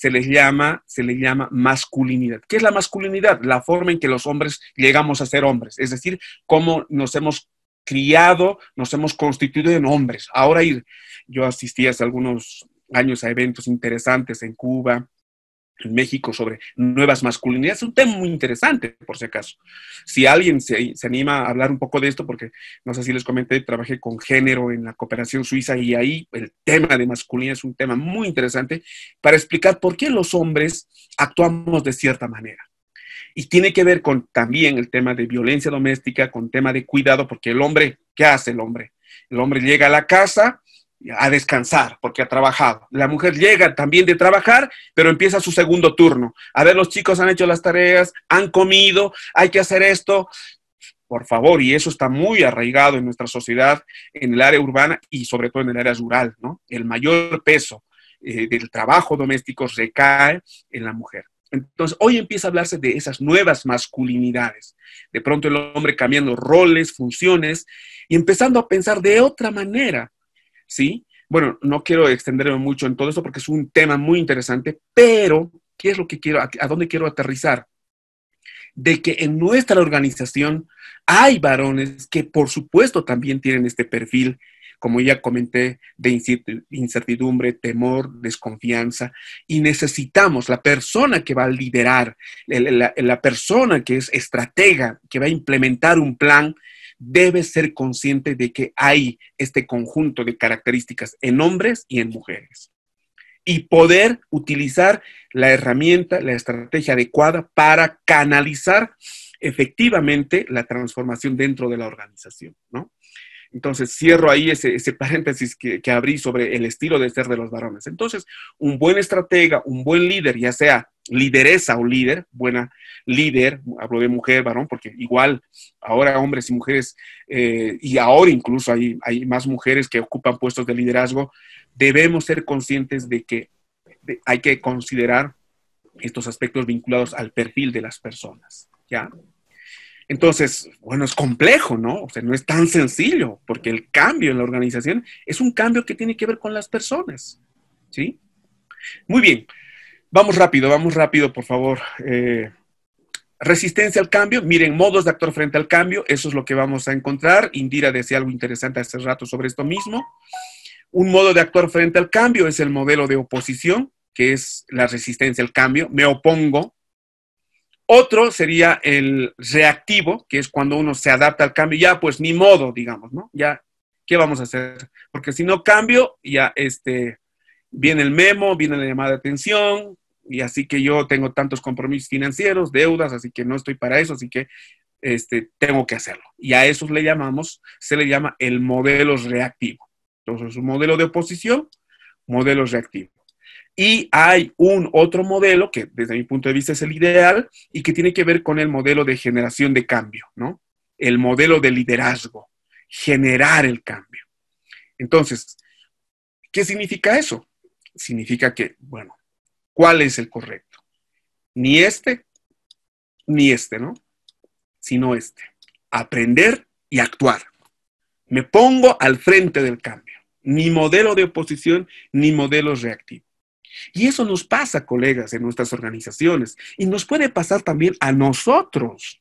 se les llama, se les llama masculinidad. ¿Qué es la masculinidad? La forma en que los hombres llegamos a ser hombres, es decir, cómo nos hemos criado, nos hemos constituido en hombres. Ahora ir, yo asistí hace algunos años a eventos interesantes en Cuba, México sobre nuevas masculinidades. un tema muy interesante, por si acaso. Si alguien se, se, anima a hablar un poco de esto, porque no sé si les comenté, trabajé con género en la cooperación suiza y ahí el tema de masculinidad es un tema muy interesante para explicar por qué los hombres actuamos de cierta manera. Y tiene que ver con también el tema de violencia doméstica, con tema de cuidado, porque el hombre, ¿qué hace el hombre? El hombre llega a la casa, a descansar porque ha trabajado. La mujer llega también de trabajar, pero empieza su segundo turno. A ver, los chicos han hecho las tareas, han comido, hay que hacer esto. Por favor, y eso está muy arraigado en nuestra sociedad, en el área urbana y sobre todo en el área rural, ¿no? El mayor peso eh, del trabajo doméstico recae en la mujer. Entonces, hoy empieza a hablarse de esas nuevas masculinidades. De pronto el hombre cambiando roles, funciones y empezando a pensar de otra manera ¿sí? Bueno, no quiero extenderme mucho en todo esto porque es un tema muy interesante, pero ¿qué es lo que quiero, a, dónde quiero aterrizar? De que en nuestra organización hay varones que por supuesto también tienen este perfil, como ya comenté, de incertidumbre, temor, desconfianza, y necesitamos la persona que va a liderar, la, la persona que es estratega, que va a implementar un plan, debes ser consciente de que hay este conjunto de características en hombres y en mujeres. Y poder utilizar la herramienta, la estrategia adecuada para canalizar efectivamente la transformación dentro de la organización, ¿no? Entonces, cierro ahí ese, paréntesis que, abrí sobre el estilo de ser de los varones. Entonces, un buen estratega, un buen líder, ya sea lideresa o líder, buena líder, hablo de mujer, varón, porque igual ahora hombres y mujeres, eh, y ahora incluso hay, más mujeres que ocupan puestos de liderazgo, debemos ser conscientes de que hay que considerar estos aspectos vinculados al perfil de las personas. ¿ya? Entonces, bueno, es complejo, ¿no? O sea, no es tan sencillo, porque el cambio en la organización es un cambio que tiene que ver con las personas, ¿sí? Muy bien, vamos rápido, vamos rápido, por favor. Eh, resistencia al cambio, miren, modos de actuar frente al cambio, eso es lo que vamos a encontrar. Indira decía algo interesante hace rato sobre esto mismo. Un modo de actuar frente al cambio es el modelo de oposición, que es la resistencia al cambio. Me opongo, otro sería el reactivo, que es cuando uno se adapta al cambio, ya pues ni modo, digamos, ¿no? Ya, ¿qué vamos a hacer? Porque si no cambio, ya este, viene el memo, viene la llamada de atención, y así que yo tengo tantos compromisos financieros, deudas, así que no estoy para eso, así que este, tengo que hacerlo. Y a eso le llamamos, se le llama el modelo reactivo. Entonces, un modelo de oposición, modelo reactivo. Y hay un otro modelo que desde mi punto de vista es el ideal y que tiene que ver con el modelo de generación de cambio, ¿no? El modelo de liderazgo, generar el cambio. Entonces, ¿qué significa eso? Significa que, bueno, ¿cuál es el correcto? Ni este, ni este, ¿no? Sino este. Aprender y actuar. Me pongo al frente del cambio. Ni modelo de oposición, ni modelo reactivo. Y eso nos pasa, colegas, en nuestras organizaciones y nos puede pasar también a nosotros.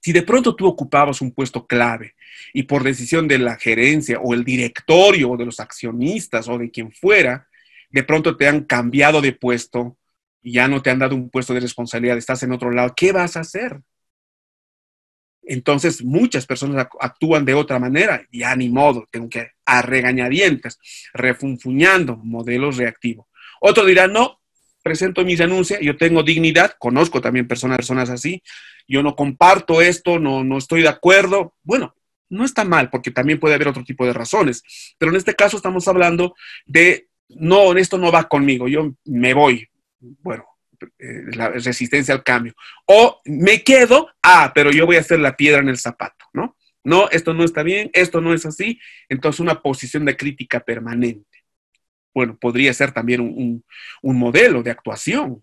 Si de pronto tú ocupabas un puesto clave y por decisión de la gerencia o el directorio o de los accionistas o de quien fuera, de pronto te han cambiado de puesto y ya no te han dado un puesto de responsabilidad, estás en otro lado, ¿qué vas a hacer? Entonces muchas personas actúan de otra manera, ya ni modo, tengo que a regañadientes, refunfuñando, modelos reactivos. Otro dirá, no, presento mis denuncias, yo tengo dignidad, conozco también personas, personas así, yo no comparto esto, no, no estoy de acuerdo. Bueno, no está mal, porque también puede haber otro tipo de razones, pero en este caso estamos hablando de, no, esto no va conmigo, yo me voy. Bueno, eh, la resistencia al cambio. O me quedo, ah, pero yo voy a hacer la piedra en el zapato, ¿no? No, esto no está bien, esto no es así. Entonces, una posición de crítica permanente. Bueno, podría ser también un, modelo de actuación.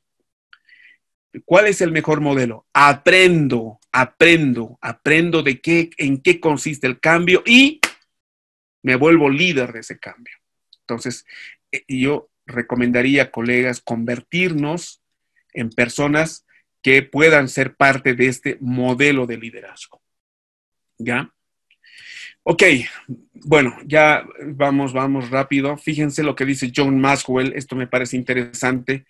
¿Cuál es el mejor modelo? Aprendo, aprendo, aprendo de qué, en qué consiste el cambio y me vuelvo líder de ese cambio. Entonces, eh, yo recomendaría, colegas, convertirnos en personas que puedan ser parte de este modelo de liderazgo. ¿Ya? Ok, bueno, ya vamos, vamos rápido. Fíjense lo que dice John Maxwell, esto me parece interesante.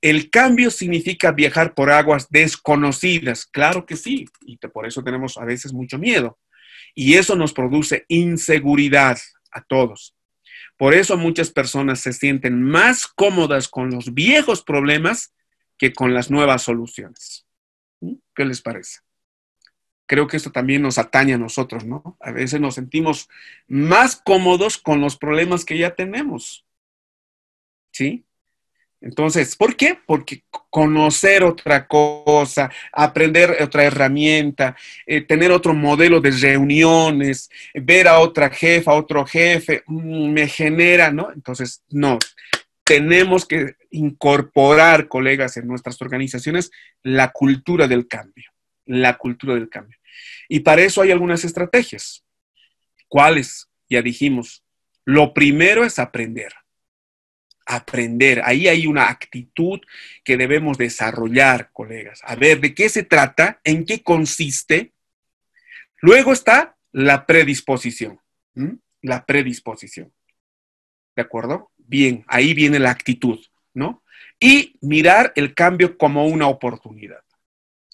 El cambio significa viajar por aguas desconocidas, claro que sí, y por eso tenemos a veces mucho miedo. Y eso nos produce inseguridad a todos. Por eso muchas personas se sienten más cómodas con los viejos problemas que con las nuevas soluciones. ¿Qué les parece? Creo que esto también nos atañe a nosotros, ¿no? A veces nos sentimos más cómodos con los problemas que ya tenemos. ¿Sí? Entonces, ¿por qué? Porque conocer otra cosa, aprender otra herramienta, eh, tener otro modelo de reuniones, ver a otra jefa, otro jefe, mm, me genera, ¿no? Entonces, no, tenemos que incorporar, colegas, en nuestras organizaciones la cultura del cambio, la cultura del cambio. Y para eso hay algunas estrategias. ¿Cuáles? Ya dijimos, lo primero es aprender. Aprender. Ahí hay una actitud que debemos desarrollar, colegas. A ver, ¿de qué se trata? ¿En qué consiste? Luego está la predisposición. La predisposición. ¿De acuerdo? bien, ahí viene la actitud, ¿no? Y mirar el cambio como una oportunidad.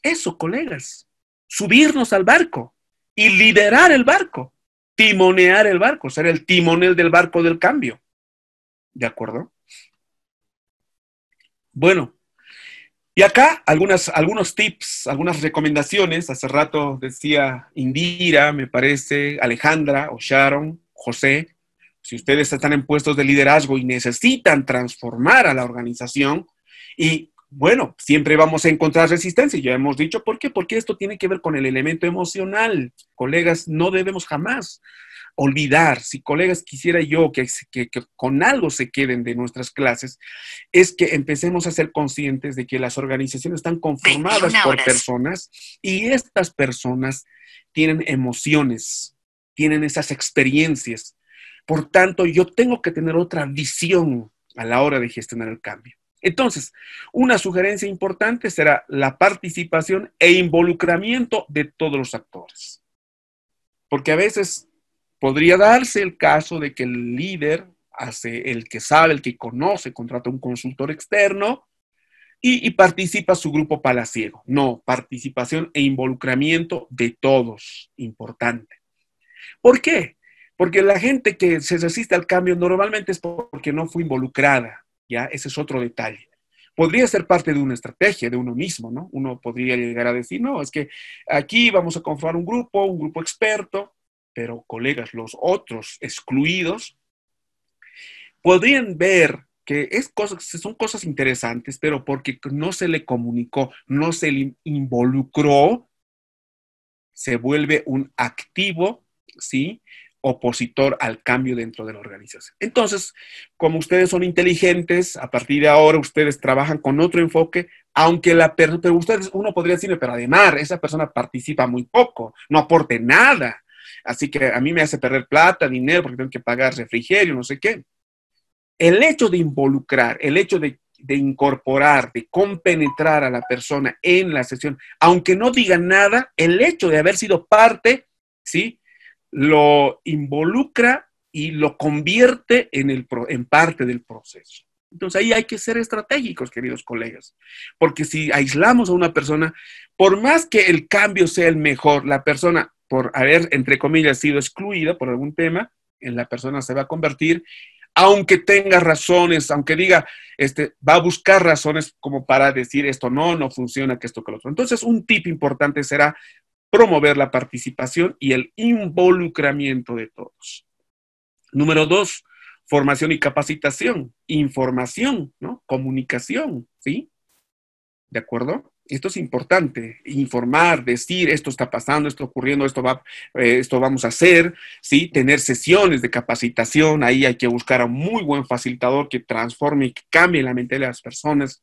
Eso, colegas, subirnos al barco y liderar el barco, timonear el barco, ser el timonel del barco del cambio. ¿De acuerdo? Bueno, y acá algunos tips, algunas recomendaciones. Hace rato decía Indira, me parece, Alejandra o Sharon, José, si ustedes están en puestos de liderazgo y necesitan transformar a la organización, y bueno, siempre vamos a encontrar resistencia, ya hemos dicho, ¿por qué? Porque esto tiene que ver con el elemento emocional. Colegas, no debemos jamás olvidar, si colegas quisiera yo que, que, con algo se queden de nuestras clases, es que empecemos a ser conscientes de que las organizaciones están conformadas por personas y estas personas tienen emociones, tienen esas experiencias, por tanto, yo tengo que tener otra visión a la hora de gestionar el cambio. Entonces, una sugerencia importante será la participación e involucramiento de todos los actores. Porque a veces podría darse el caso de que el líder hace el que sabe, el que conoce, contrata un consultor externo y, y participa su grupo palaciego. No, participación e involucramiento de todos, importante. ¿Por qué? Porque la gente que se resiste al cambio normalmente es porque no fue involucrada, ¿ya? Ese es otro detalle. Podría ser parte de una estrategia, de uno mismo, ¿no? Uno podría llegar a decir, no, es que aquí vamos a conformar un grupo, un grupo experto, pero colegas, los otros excluidos, podrían ver que es cosas, son cosas interesantes, pero porque no se le comunicó, no se le involucró, se vuelve un activo, ¿sí? opositor al cambio dentro de la organización. Entonces, como ustedes son inteligentes, a partir de ahora ustedes trabajan con otro enfoque, aunque la persona, pero ustedes, uno podría decirle, pero además, esa persona participa muy poco, no aporte nada. Así que a mí me hace perder plata, dinero, porque tengo que pagar refrigerio, no sé qué. El hecho de involucrar, el hecho de incorporar, de compenetrar a la persona en la sesión, aunque no diga nada, el hecho de haber sido parte, ¿sí? lo involucra y lo convierte en, el, en parte del proceso. Entonces ahí hay que ser estratégicos, queridos colegas, porque si aislamos a una persona, por más que el cambio sea el mejor, la persona, por haber, entre comillas, sido excluida por algún tema, en la persona se va a convertir, aunque tenga razones, aunque diga, este, va a buscar razones como para decir esto no, no funciona, que esto, que lo otro. Entonces un tip importante será promover la participación y el involucramiento de todos. Número dos, formación y capacitación, información, ¿no? Comunicación, ¿sí? ¿De acuerdo? Esto es importante, informar, decir, esto está pasando, esto ocurriendo, esto, va, eh, esto vamos a hacer, ¿sí? Tener sesiones de capacitación, ahí hay que buscar a un muy buen facilitador que transforme y que cambie la mente de las personas.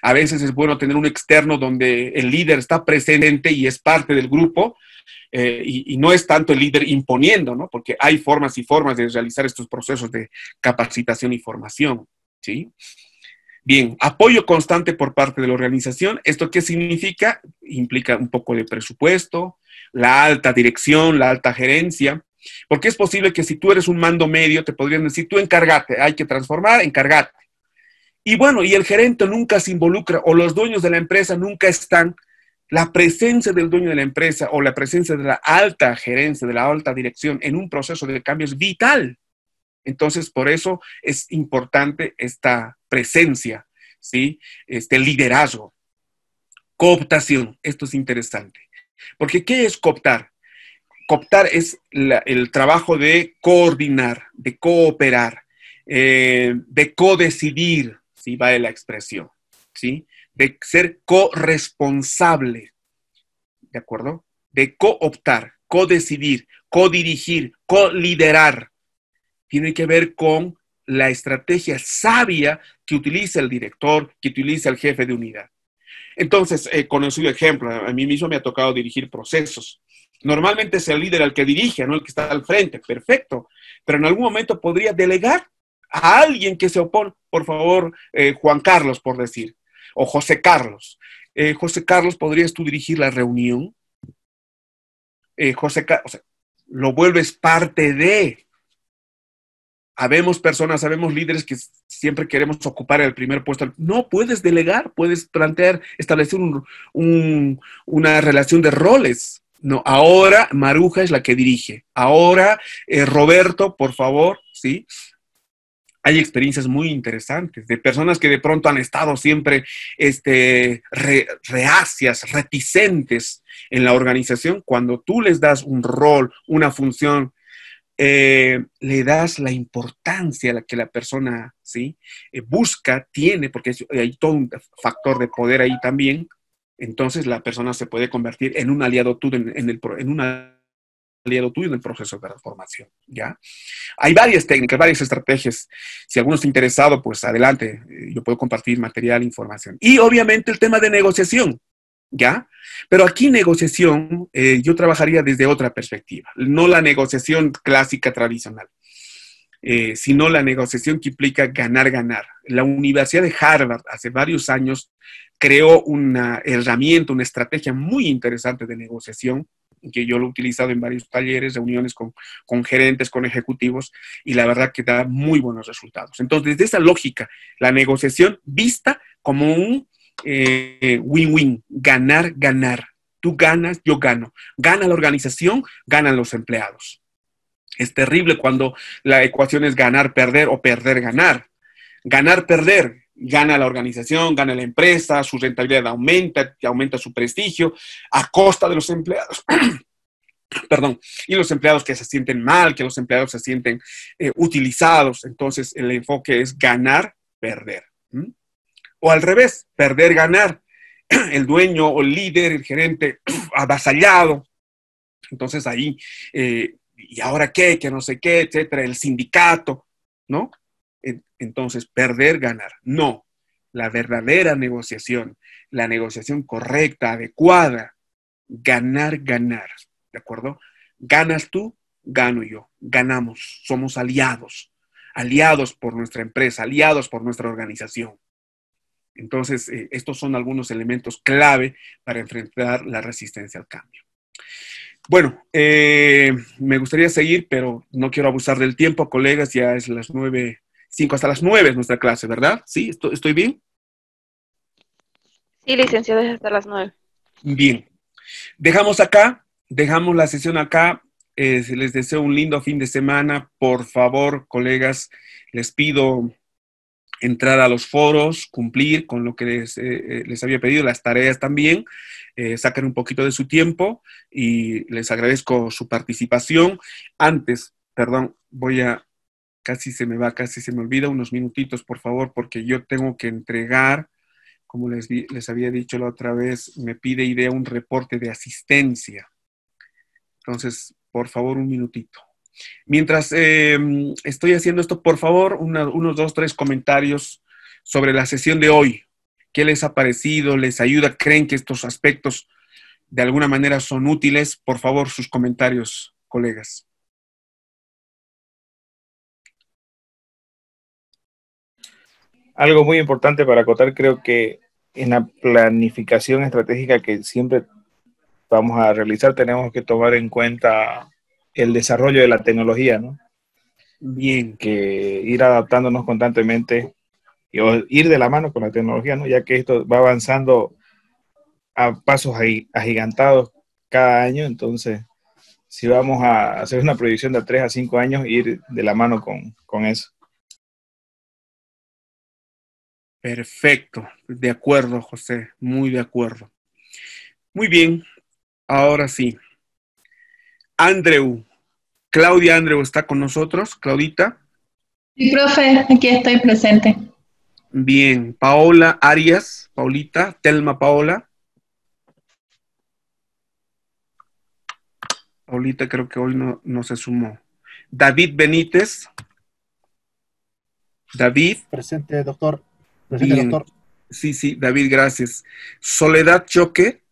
A veces es bueno tener un externo donde el líder está presente y es parte del grupo, eh, y, no es tanto el líder imponiendo, ¿no? Porque hay formas y formas de realizar estos procesos de capacitación y formación, ¿sí? Bien, apoyo constante por parte de la organización. ¿Esto qué significa? Implica un poco de presupuesto, la alta dirección, la alta gerencia, porque es posible que si tú eres un mando medio, te podrían decir, tú encárgate, hay que transformar, encárgate. Y bueno, y el gerente nunca se involucra o los dueños de la empresa nunca están. La presencia del dueño de la empresa o la presencia de la alta gerencia, de la alta dirección en un proceso de cambio es vital. Entonces, por eso es importante esta presencia, ¿sí? Este liderazgo. Cooptación, esto es interesante. Porque, ¿qué es cooptar? Cooptar es el trabajo de coordinar, de cooperar, eh, de de decidir si va vale la expresión, ¿sí? De ser corresponsable, ¿de acuerdo? De cooptar, codecidir, codirigir, coliderar, tiene que ver con la estrategia sabia que utiliza el director, que utiliza el jefe de unidad. Entonces, eh, con el suyo ejemplo, a mí mismo me ha tocado dirigir procesos. Normalmente es el líder el que dirige, no el que está al frente, perfecto, pero en algún momento podría delegar a alguien que se opone, por favor, eh, Juan Carlos, por decir, o José Carlos. Eh, José Carlos, ¿podrías tú dirigir la reunión? José Carlos, sea, lo vuelves parte de, habemos personas, sabemos líderes que siempre queremos ocupar el primer puesto. No, puedes delegar, puedes plantear, establecer una relación de roles. No, ahora Maruja es la que dirige. Ahora, eh, Roberto, por favor, ¿sí? hay experiencias muy interesantes de personas que de pronto han estado siempre este, reacias, reticentes en la organización, cuando tú les das un rol, una función eh, le das la importancia a la que la persona ¿sí? Eh, busca, tiene, porque eh, hay todo un factor de poder ahí también, entonces la persona se puede convertir en un aliado tuyo en, el, en aliado en el proceso de transformación, ¿ya? Hay varias técnicas, varias estrategias. Si alguno está interesado, pues adelante, yo puedo compartir material, información. Y obviamente el tema de negociación. ¿Ya? Pero aquí negociación, eh, yo trabajaría desde otra perspectiva, no la negociación clásica tradicional, eh, sino la negociación que implica ganar, ganar. La Universidad de Harvard hace varios años creó una herramienta, una estrategia muy interesante de negociación que yo lo he utilizado en varios talleres, reuniones con, con, gerentes, con ejecutivos, y la verdad que da muy buenos resultados. Entonces, desde esa lógica, la negociación vista como un eh, win-win, ganar, ganar. Tú ganas, yo gano. Gana la organización, ganan los empleados. Es terrible cuando la ecuación es ganar, perder o perder, ganar. Ganar, perder. Gana la organización, gana la empresa, su rentabilidad aumenta, aumenta su prestigio a costa de los empleados. Perdón, y los empleados que se sienten mal, que los empleados se sienten eh, utilizados. Entonces, el enfoque es ganar, perder. O al revés, perder, ganar. El dueño o el líder, el gerente avasallado. Entonces ahí, eh, ¿y ahora qué? Que no sé qué, etcétera. El sindicato, ¿no? Entonces, perder, ganar. No, la verdadera negociación, la negociación correcta, adecuada, ganar, ganar, ¿de acuerdo? Ganas tú, gano yo, ganamos, somos aliados, aliados por nuestra empresa, aliados por nuestra organización. Entonces, eh, estos son algunos elementos clave para enfrentar la resistencia al cambio. Bueno, eh, me gustaría seguir, pero no quiero abusar del tiempo, colegas, ya es las nueve, cinco hasta las nueve es nuestra clase, ¿verdad? ¿Sí? ¿Estoy, bien? Sí, licenciadas hasta las nueve. Bien. Dejamos acá, dejamos la sesión acá. Eh, les deseo un lindo fin de semana. Por favor, colegas, les pido entrar a los foros, cumplir con lo que les, eh, eh, les había pedido, las tareas también, eh, sacan un poquito de su tiempo y les agradezco su participación. Antes, perdón, voy a, casi se me va, casi se me olvida, unos minutitos, por favor, porque yo tengo que entregar, como les, les había dicho la otra vez, me pide idea un reporte de asistencia. Entonces, por favor, un minutito. Mientras em, estoy haciendo esto, por favor, unos dos, tres comentarios sobre la sesión de hoy. ¿Qué les ha parecido? ¿Les ayuda? ¿Creen que estos aspectos de alguna manera son útiles? Por favor, sus comentarios, colegas. Algo muy importante para acotar, creo que en la planificación estratégica que siempre vamos a realizar, tenemos que tomar en cuenta el desarrollo de la tecnología, ¿no? Bien. Que ir adaptándonos constantemente y ir de la mano con la tecnología, ¿no? Ya que esto va avanzando a pasos agigantados cada año, entonces si vamos a hacer una proyección de tres a cinco años, ir de la mano con, con eso. Perfecto, de acuerdo, José, muy de acuerdo. Muy bien, ahora sí. Andrew, Claudia Andreu está con nosotros. Claudita. Sí, profe, aquí estoy presente. Bien, Paola Arias, Paulita, Telma Paola. Paulita creo que hoy no, no se sumó. David Benítez. David. Presente, doctor. doctor. Sí, sí, David, gracias. Soledad Choque.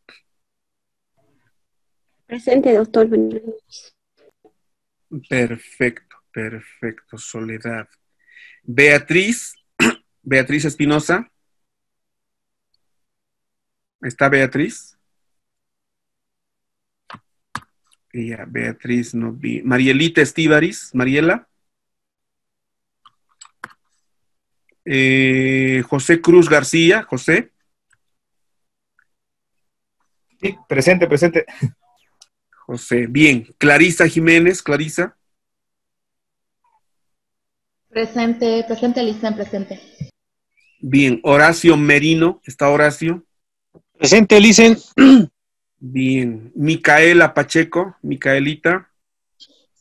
Presente, doctor. Perfecto, perfecto, Soledad. Beatriz, Beatriz Espinosa. ¿Está Beatriz? Beatriz, no vi. Marielita Estíbaris, Mariela. Eh, José Cruz García, José. Sí, presente, presente. José. Bien, Clarisa Jiménez, Clarisa. Presente, presente, licen, presente. Bien, Horacio Merino, ¿está Horacio? Presente, licen. Bien, Micaela Pacheco, Micaelita.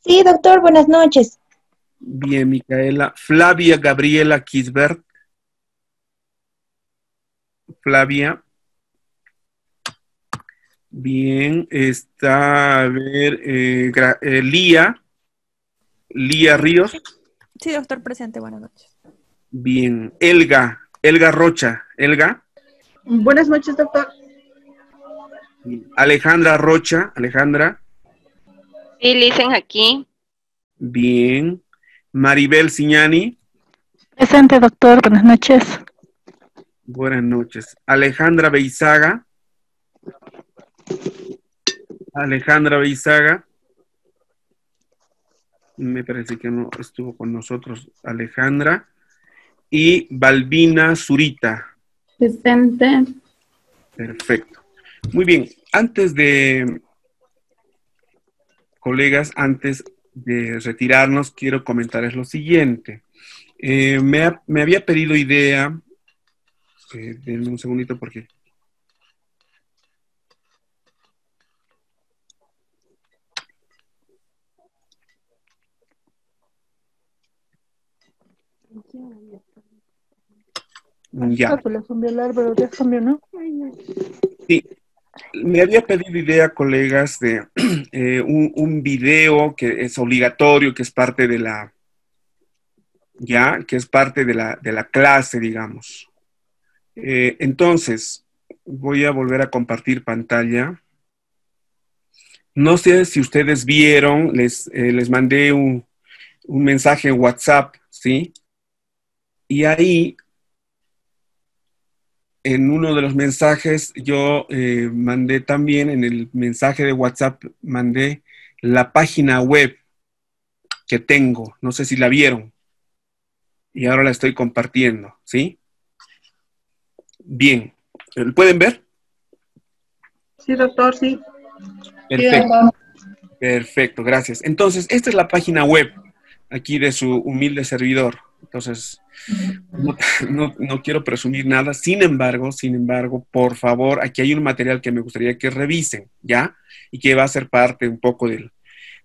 Sí, doctor, buenas noches. Bien, Micaela. Flavia Gabriela Kisbert. Flavia. Bien, está, a ver, eh, eh, Lía, Lía Ríos. Sí, doctor, presente, buenas noches. Bien, Elga, Elga Rocha, Elga. Buenas noches, doctor. Alejandra Rocha, Alejandra. Sí, dicen aquí. Bien. Maribel Siñani. Presente, doctor. Buenas noches. Buenas noches. Alejandra Beizaga. Alejandra Beizaga. Me parece que no estuvo con nosotros Alejandra. Y Balbina Zurita. Presente. Perfecto. Muy bien. Antes de, colegas, antes de retirarnos, quiero comentarles lo siguiente. Eh, me, había pedido idea, eh, denme un segundito porque Ya. Sí. Me había pedido idea, colegas, de eh, un, video que es obligatorio, que es parte de la, ya, que es parte de la, de la clase, digamos. Eh, entonces, voy a volver a compartir pantalla. No sé si ustedes vieron, les, eh, les mandé un, un mensaje en WhatsApp, ¿sí? Y ahí en uno de los mensajes yo eh, mandé también, en el mensaje de WhatsApp, mandé la página web que tengo. No sé si la vieron. Y ahora la estoy compartiendo, ¿sí? Bien. ¿Pueden ver? Sí, doctor, sí. Perfecto. Perfecto, gracias. Entonces, esta es la página web aquí de su humilde servidor. Entonces, no, quiero presumir nada. Sin embargo, sin embargo, por favor, aquí hay un material que me gustaría que revisen, ¿ya? Y que va a ser parte un poco del,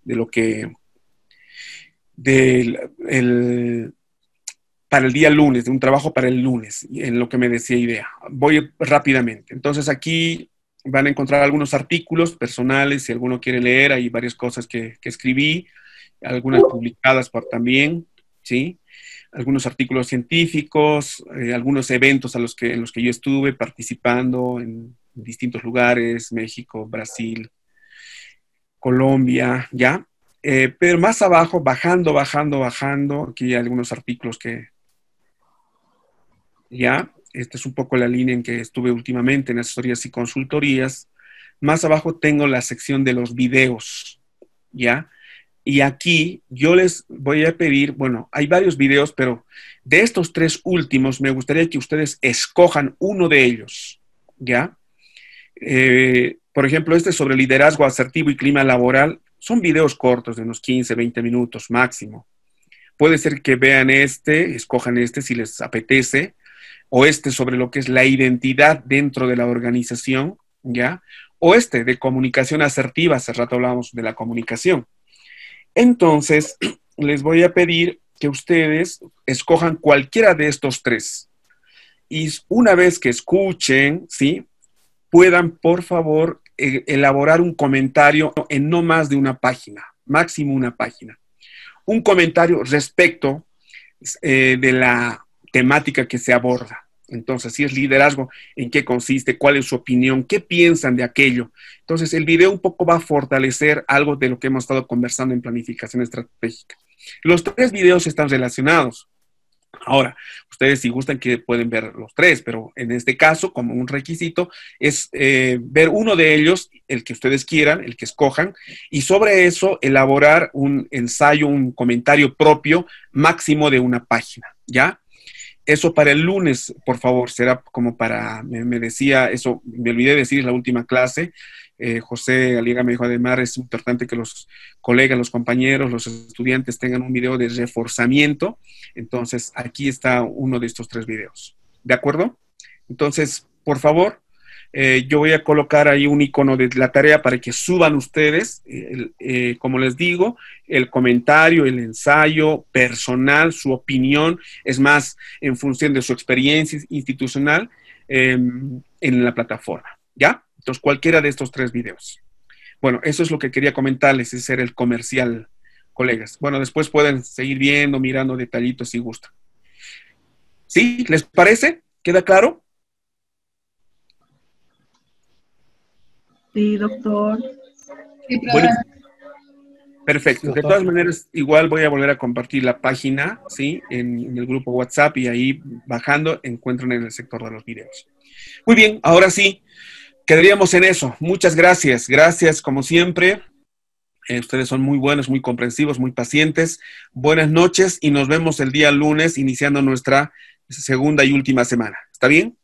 de lo que... Del, para el día lunes, de un trabajo para el lunes, en lo que me decía Idea. Voy rápidamente. Entonces, aquí van a encontrar algunos artículos personales, si alguno quiere leer, hay varias cosas que, que escribí, algunas publicadas por, también, ¿sí? algunos artículos científicos, eh, algunos eventos a los que, en los que yo estuve participando en distintos lugares, México, Brasil, Colombia, ¿ya? Eh, pero más abajo, bajando, bajando, bajando, aquí hay algunos artículos que, ¿ya? Esta es un poco la línea en que estuve últimamente en asesorías y consultorías. Más abajo tengo la sección de los videos, ¿ya? Y aquí yo les voy a pedir, bueno, hay varios videos, pero de estos tres últimos me gustaría que ustedes escojan uno de ellos, ¿ya? Eh, por ejemplo, este sobre liderazgo asertivo y clima laboral, son videos cortos de unos 15, 20 minutos máximo. Puede ser que vean este, escojan este si les apetece, o este sobre lo que es la identidad dentro de la organización, ¿ya? O este de comunicación asertiva, hace rato hablábamos de la comunicación. Entonces, les voy a pedir que ustedes escojan cualquiera de estos tres. Y una vez que escuchen, ¿sí? Puedan, por favor, e, elaborar un comentario en no más de una página, máximo una página. Un comentario respecto eh, de la temática que se aborda. Entonces, si es liderazgo, ¿en qué consiste? ¿Cuál es su opinión? ¿Qué piensan de aquello? Entonces, el video un poco va a fortalecer algo de lo que hemos estado conversando en planificación estratégica. Los tres videos están relacionados. Ahora, ustedes si gustan que pueden ver los tres, pero en este caso, como un requisito, es eh, ver uno de ellos, el que ustedes quieran, el que escojan, y sobre eso elaborar un ensayo, un comentario propio máximo de una página, ¿ya? Eso para el lunes, por favor, será como para, me, decía, eso me olvidé decir, es la última clase. Eh, José Aliega me dijo, además es importante que los colegas, los compañeros, los estudiantes tengan un video de reforzamiento. Entonces, aquí está uno de estos tres videos. ¿De acuerdo? Entonces, por favor, eh, yo voy a colocar ahí un icono de la tarea para que suban ustedes, eh, como les digo, el comentario, el ensayo personal, su opinión, es más, en función de su experiencia institucional em, en la plataforma, ¿ya? Entonces, cualquiera de estos tres videos. Bueno, eso es lo que quería comentarles, ese era el comercial, colegas. Bueno, después pueden seguir viendo, mirando detallitos si gustan. ¿Sí? ¿Les parece? ¿Queda claro? Sí, doctor. perfecto. De todas maneras, igual voy a volver a compartir la página, ¿sí? En, el grupo WhatsApp y ahí bajando encuentran en el sector de los videos. Muy bien, ahora sí, quedaríamos en eso. Muchas gracias. Gracias, como siempre. Eh, ustedes son muy buenos, muy comprensivos, muy pacientes. Buenas noches y nos vemos el día lunes iniciando nuestra segunda y última semana. ¿Está bien?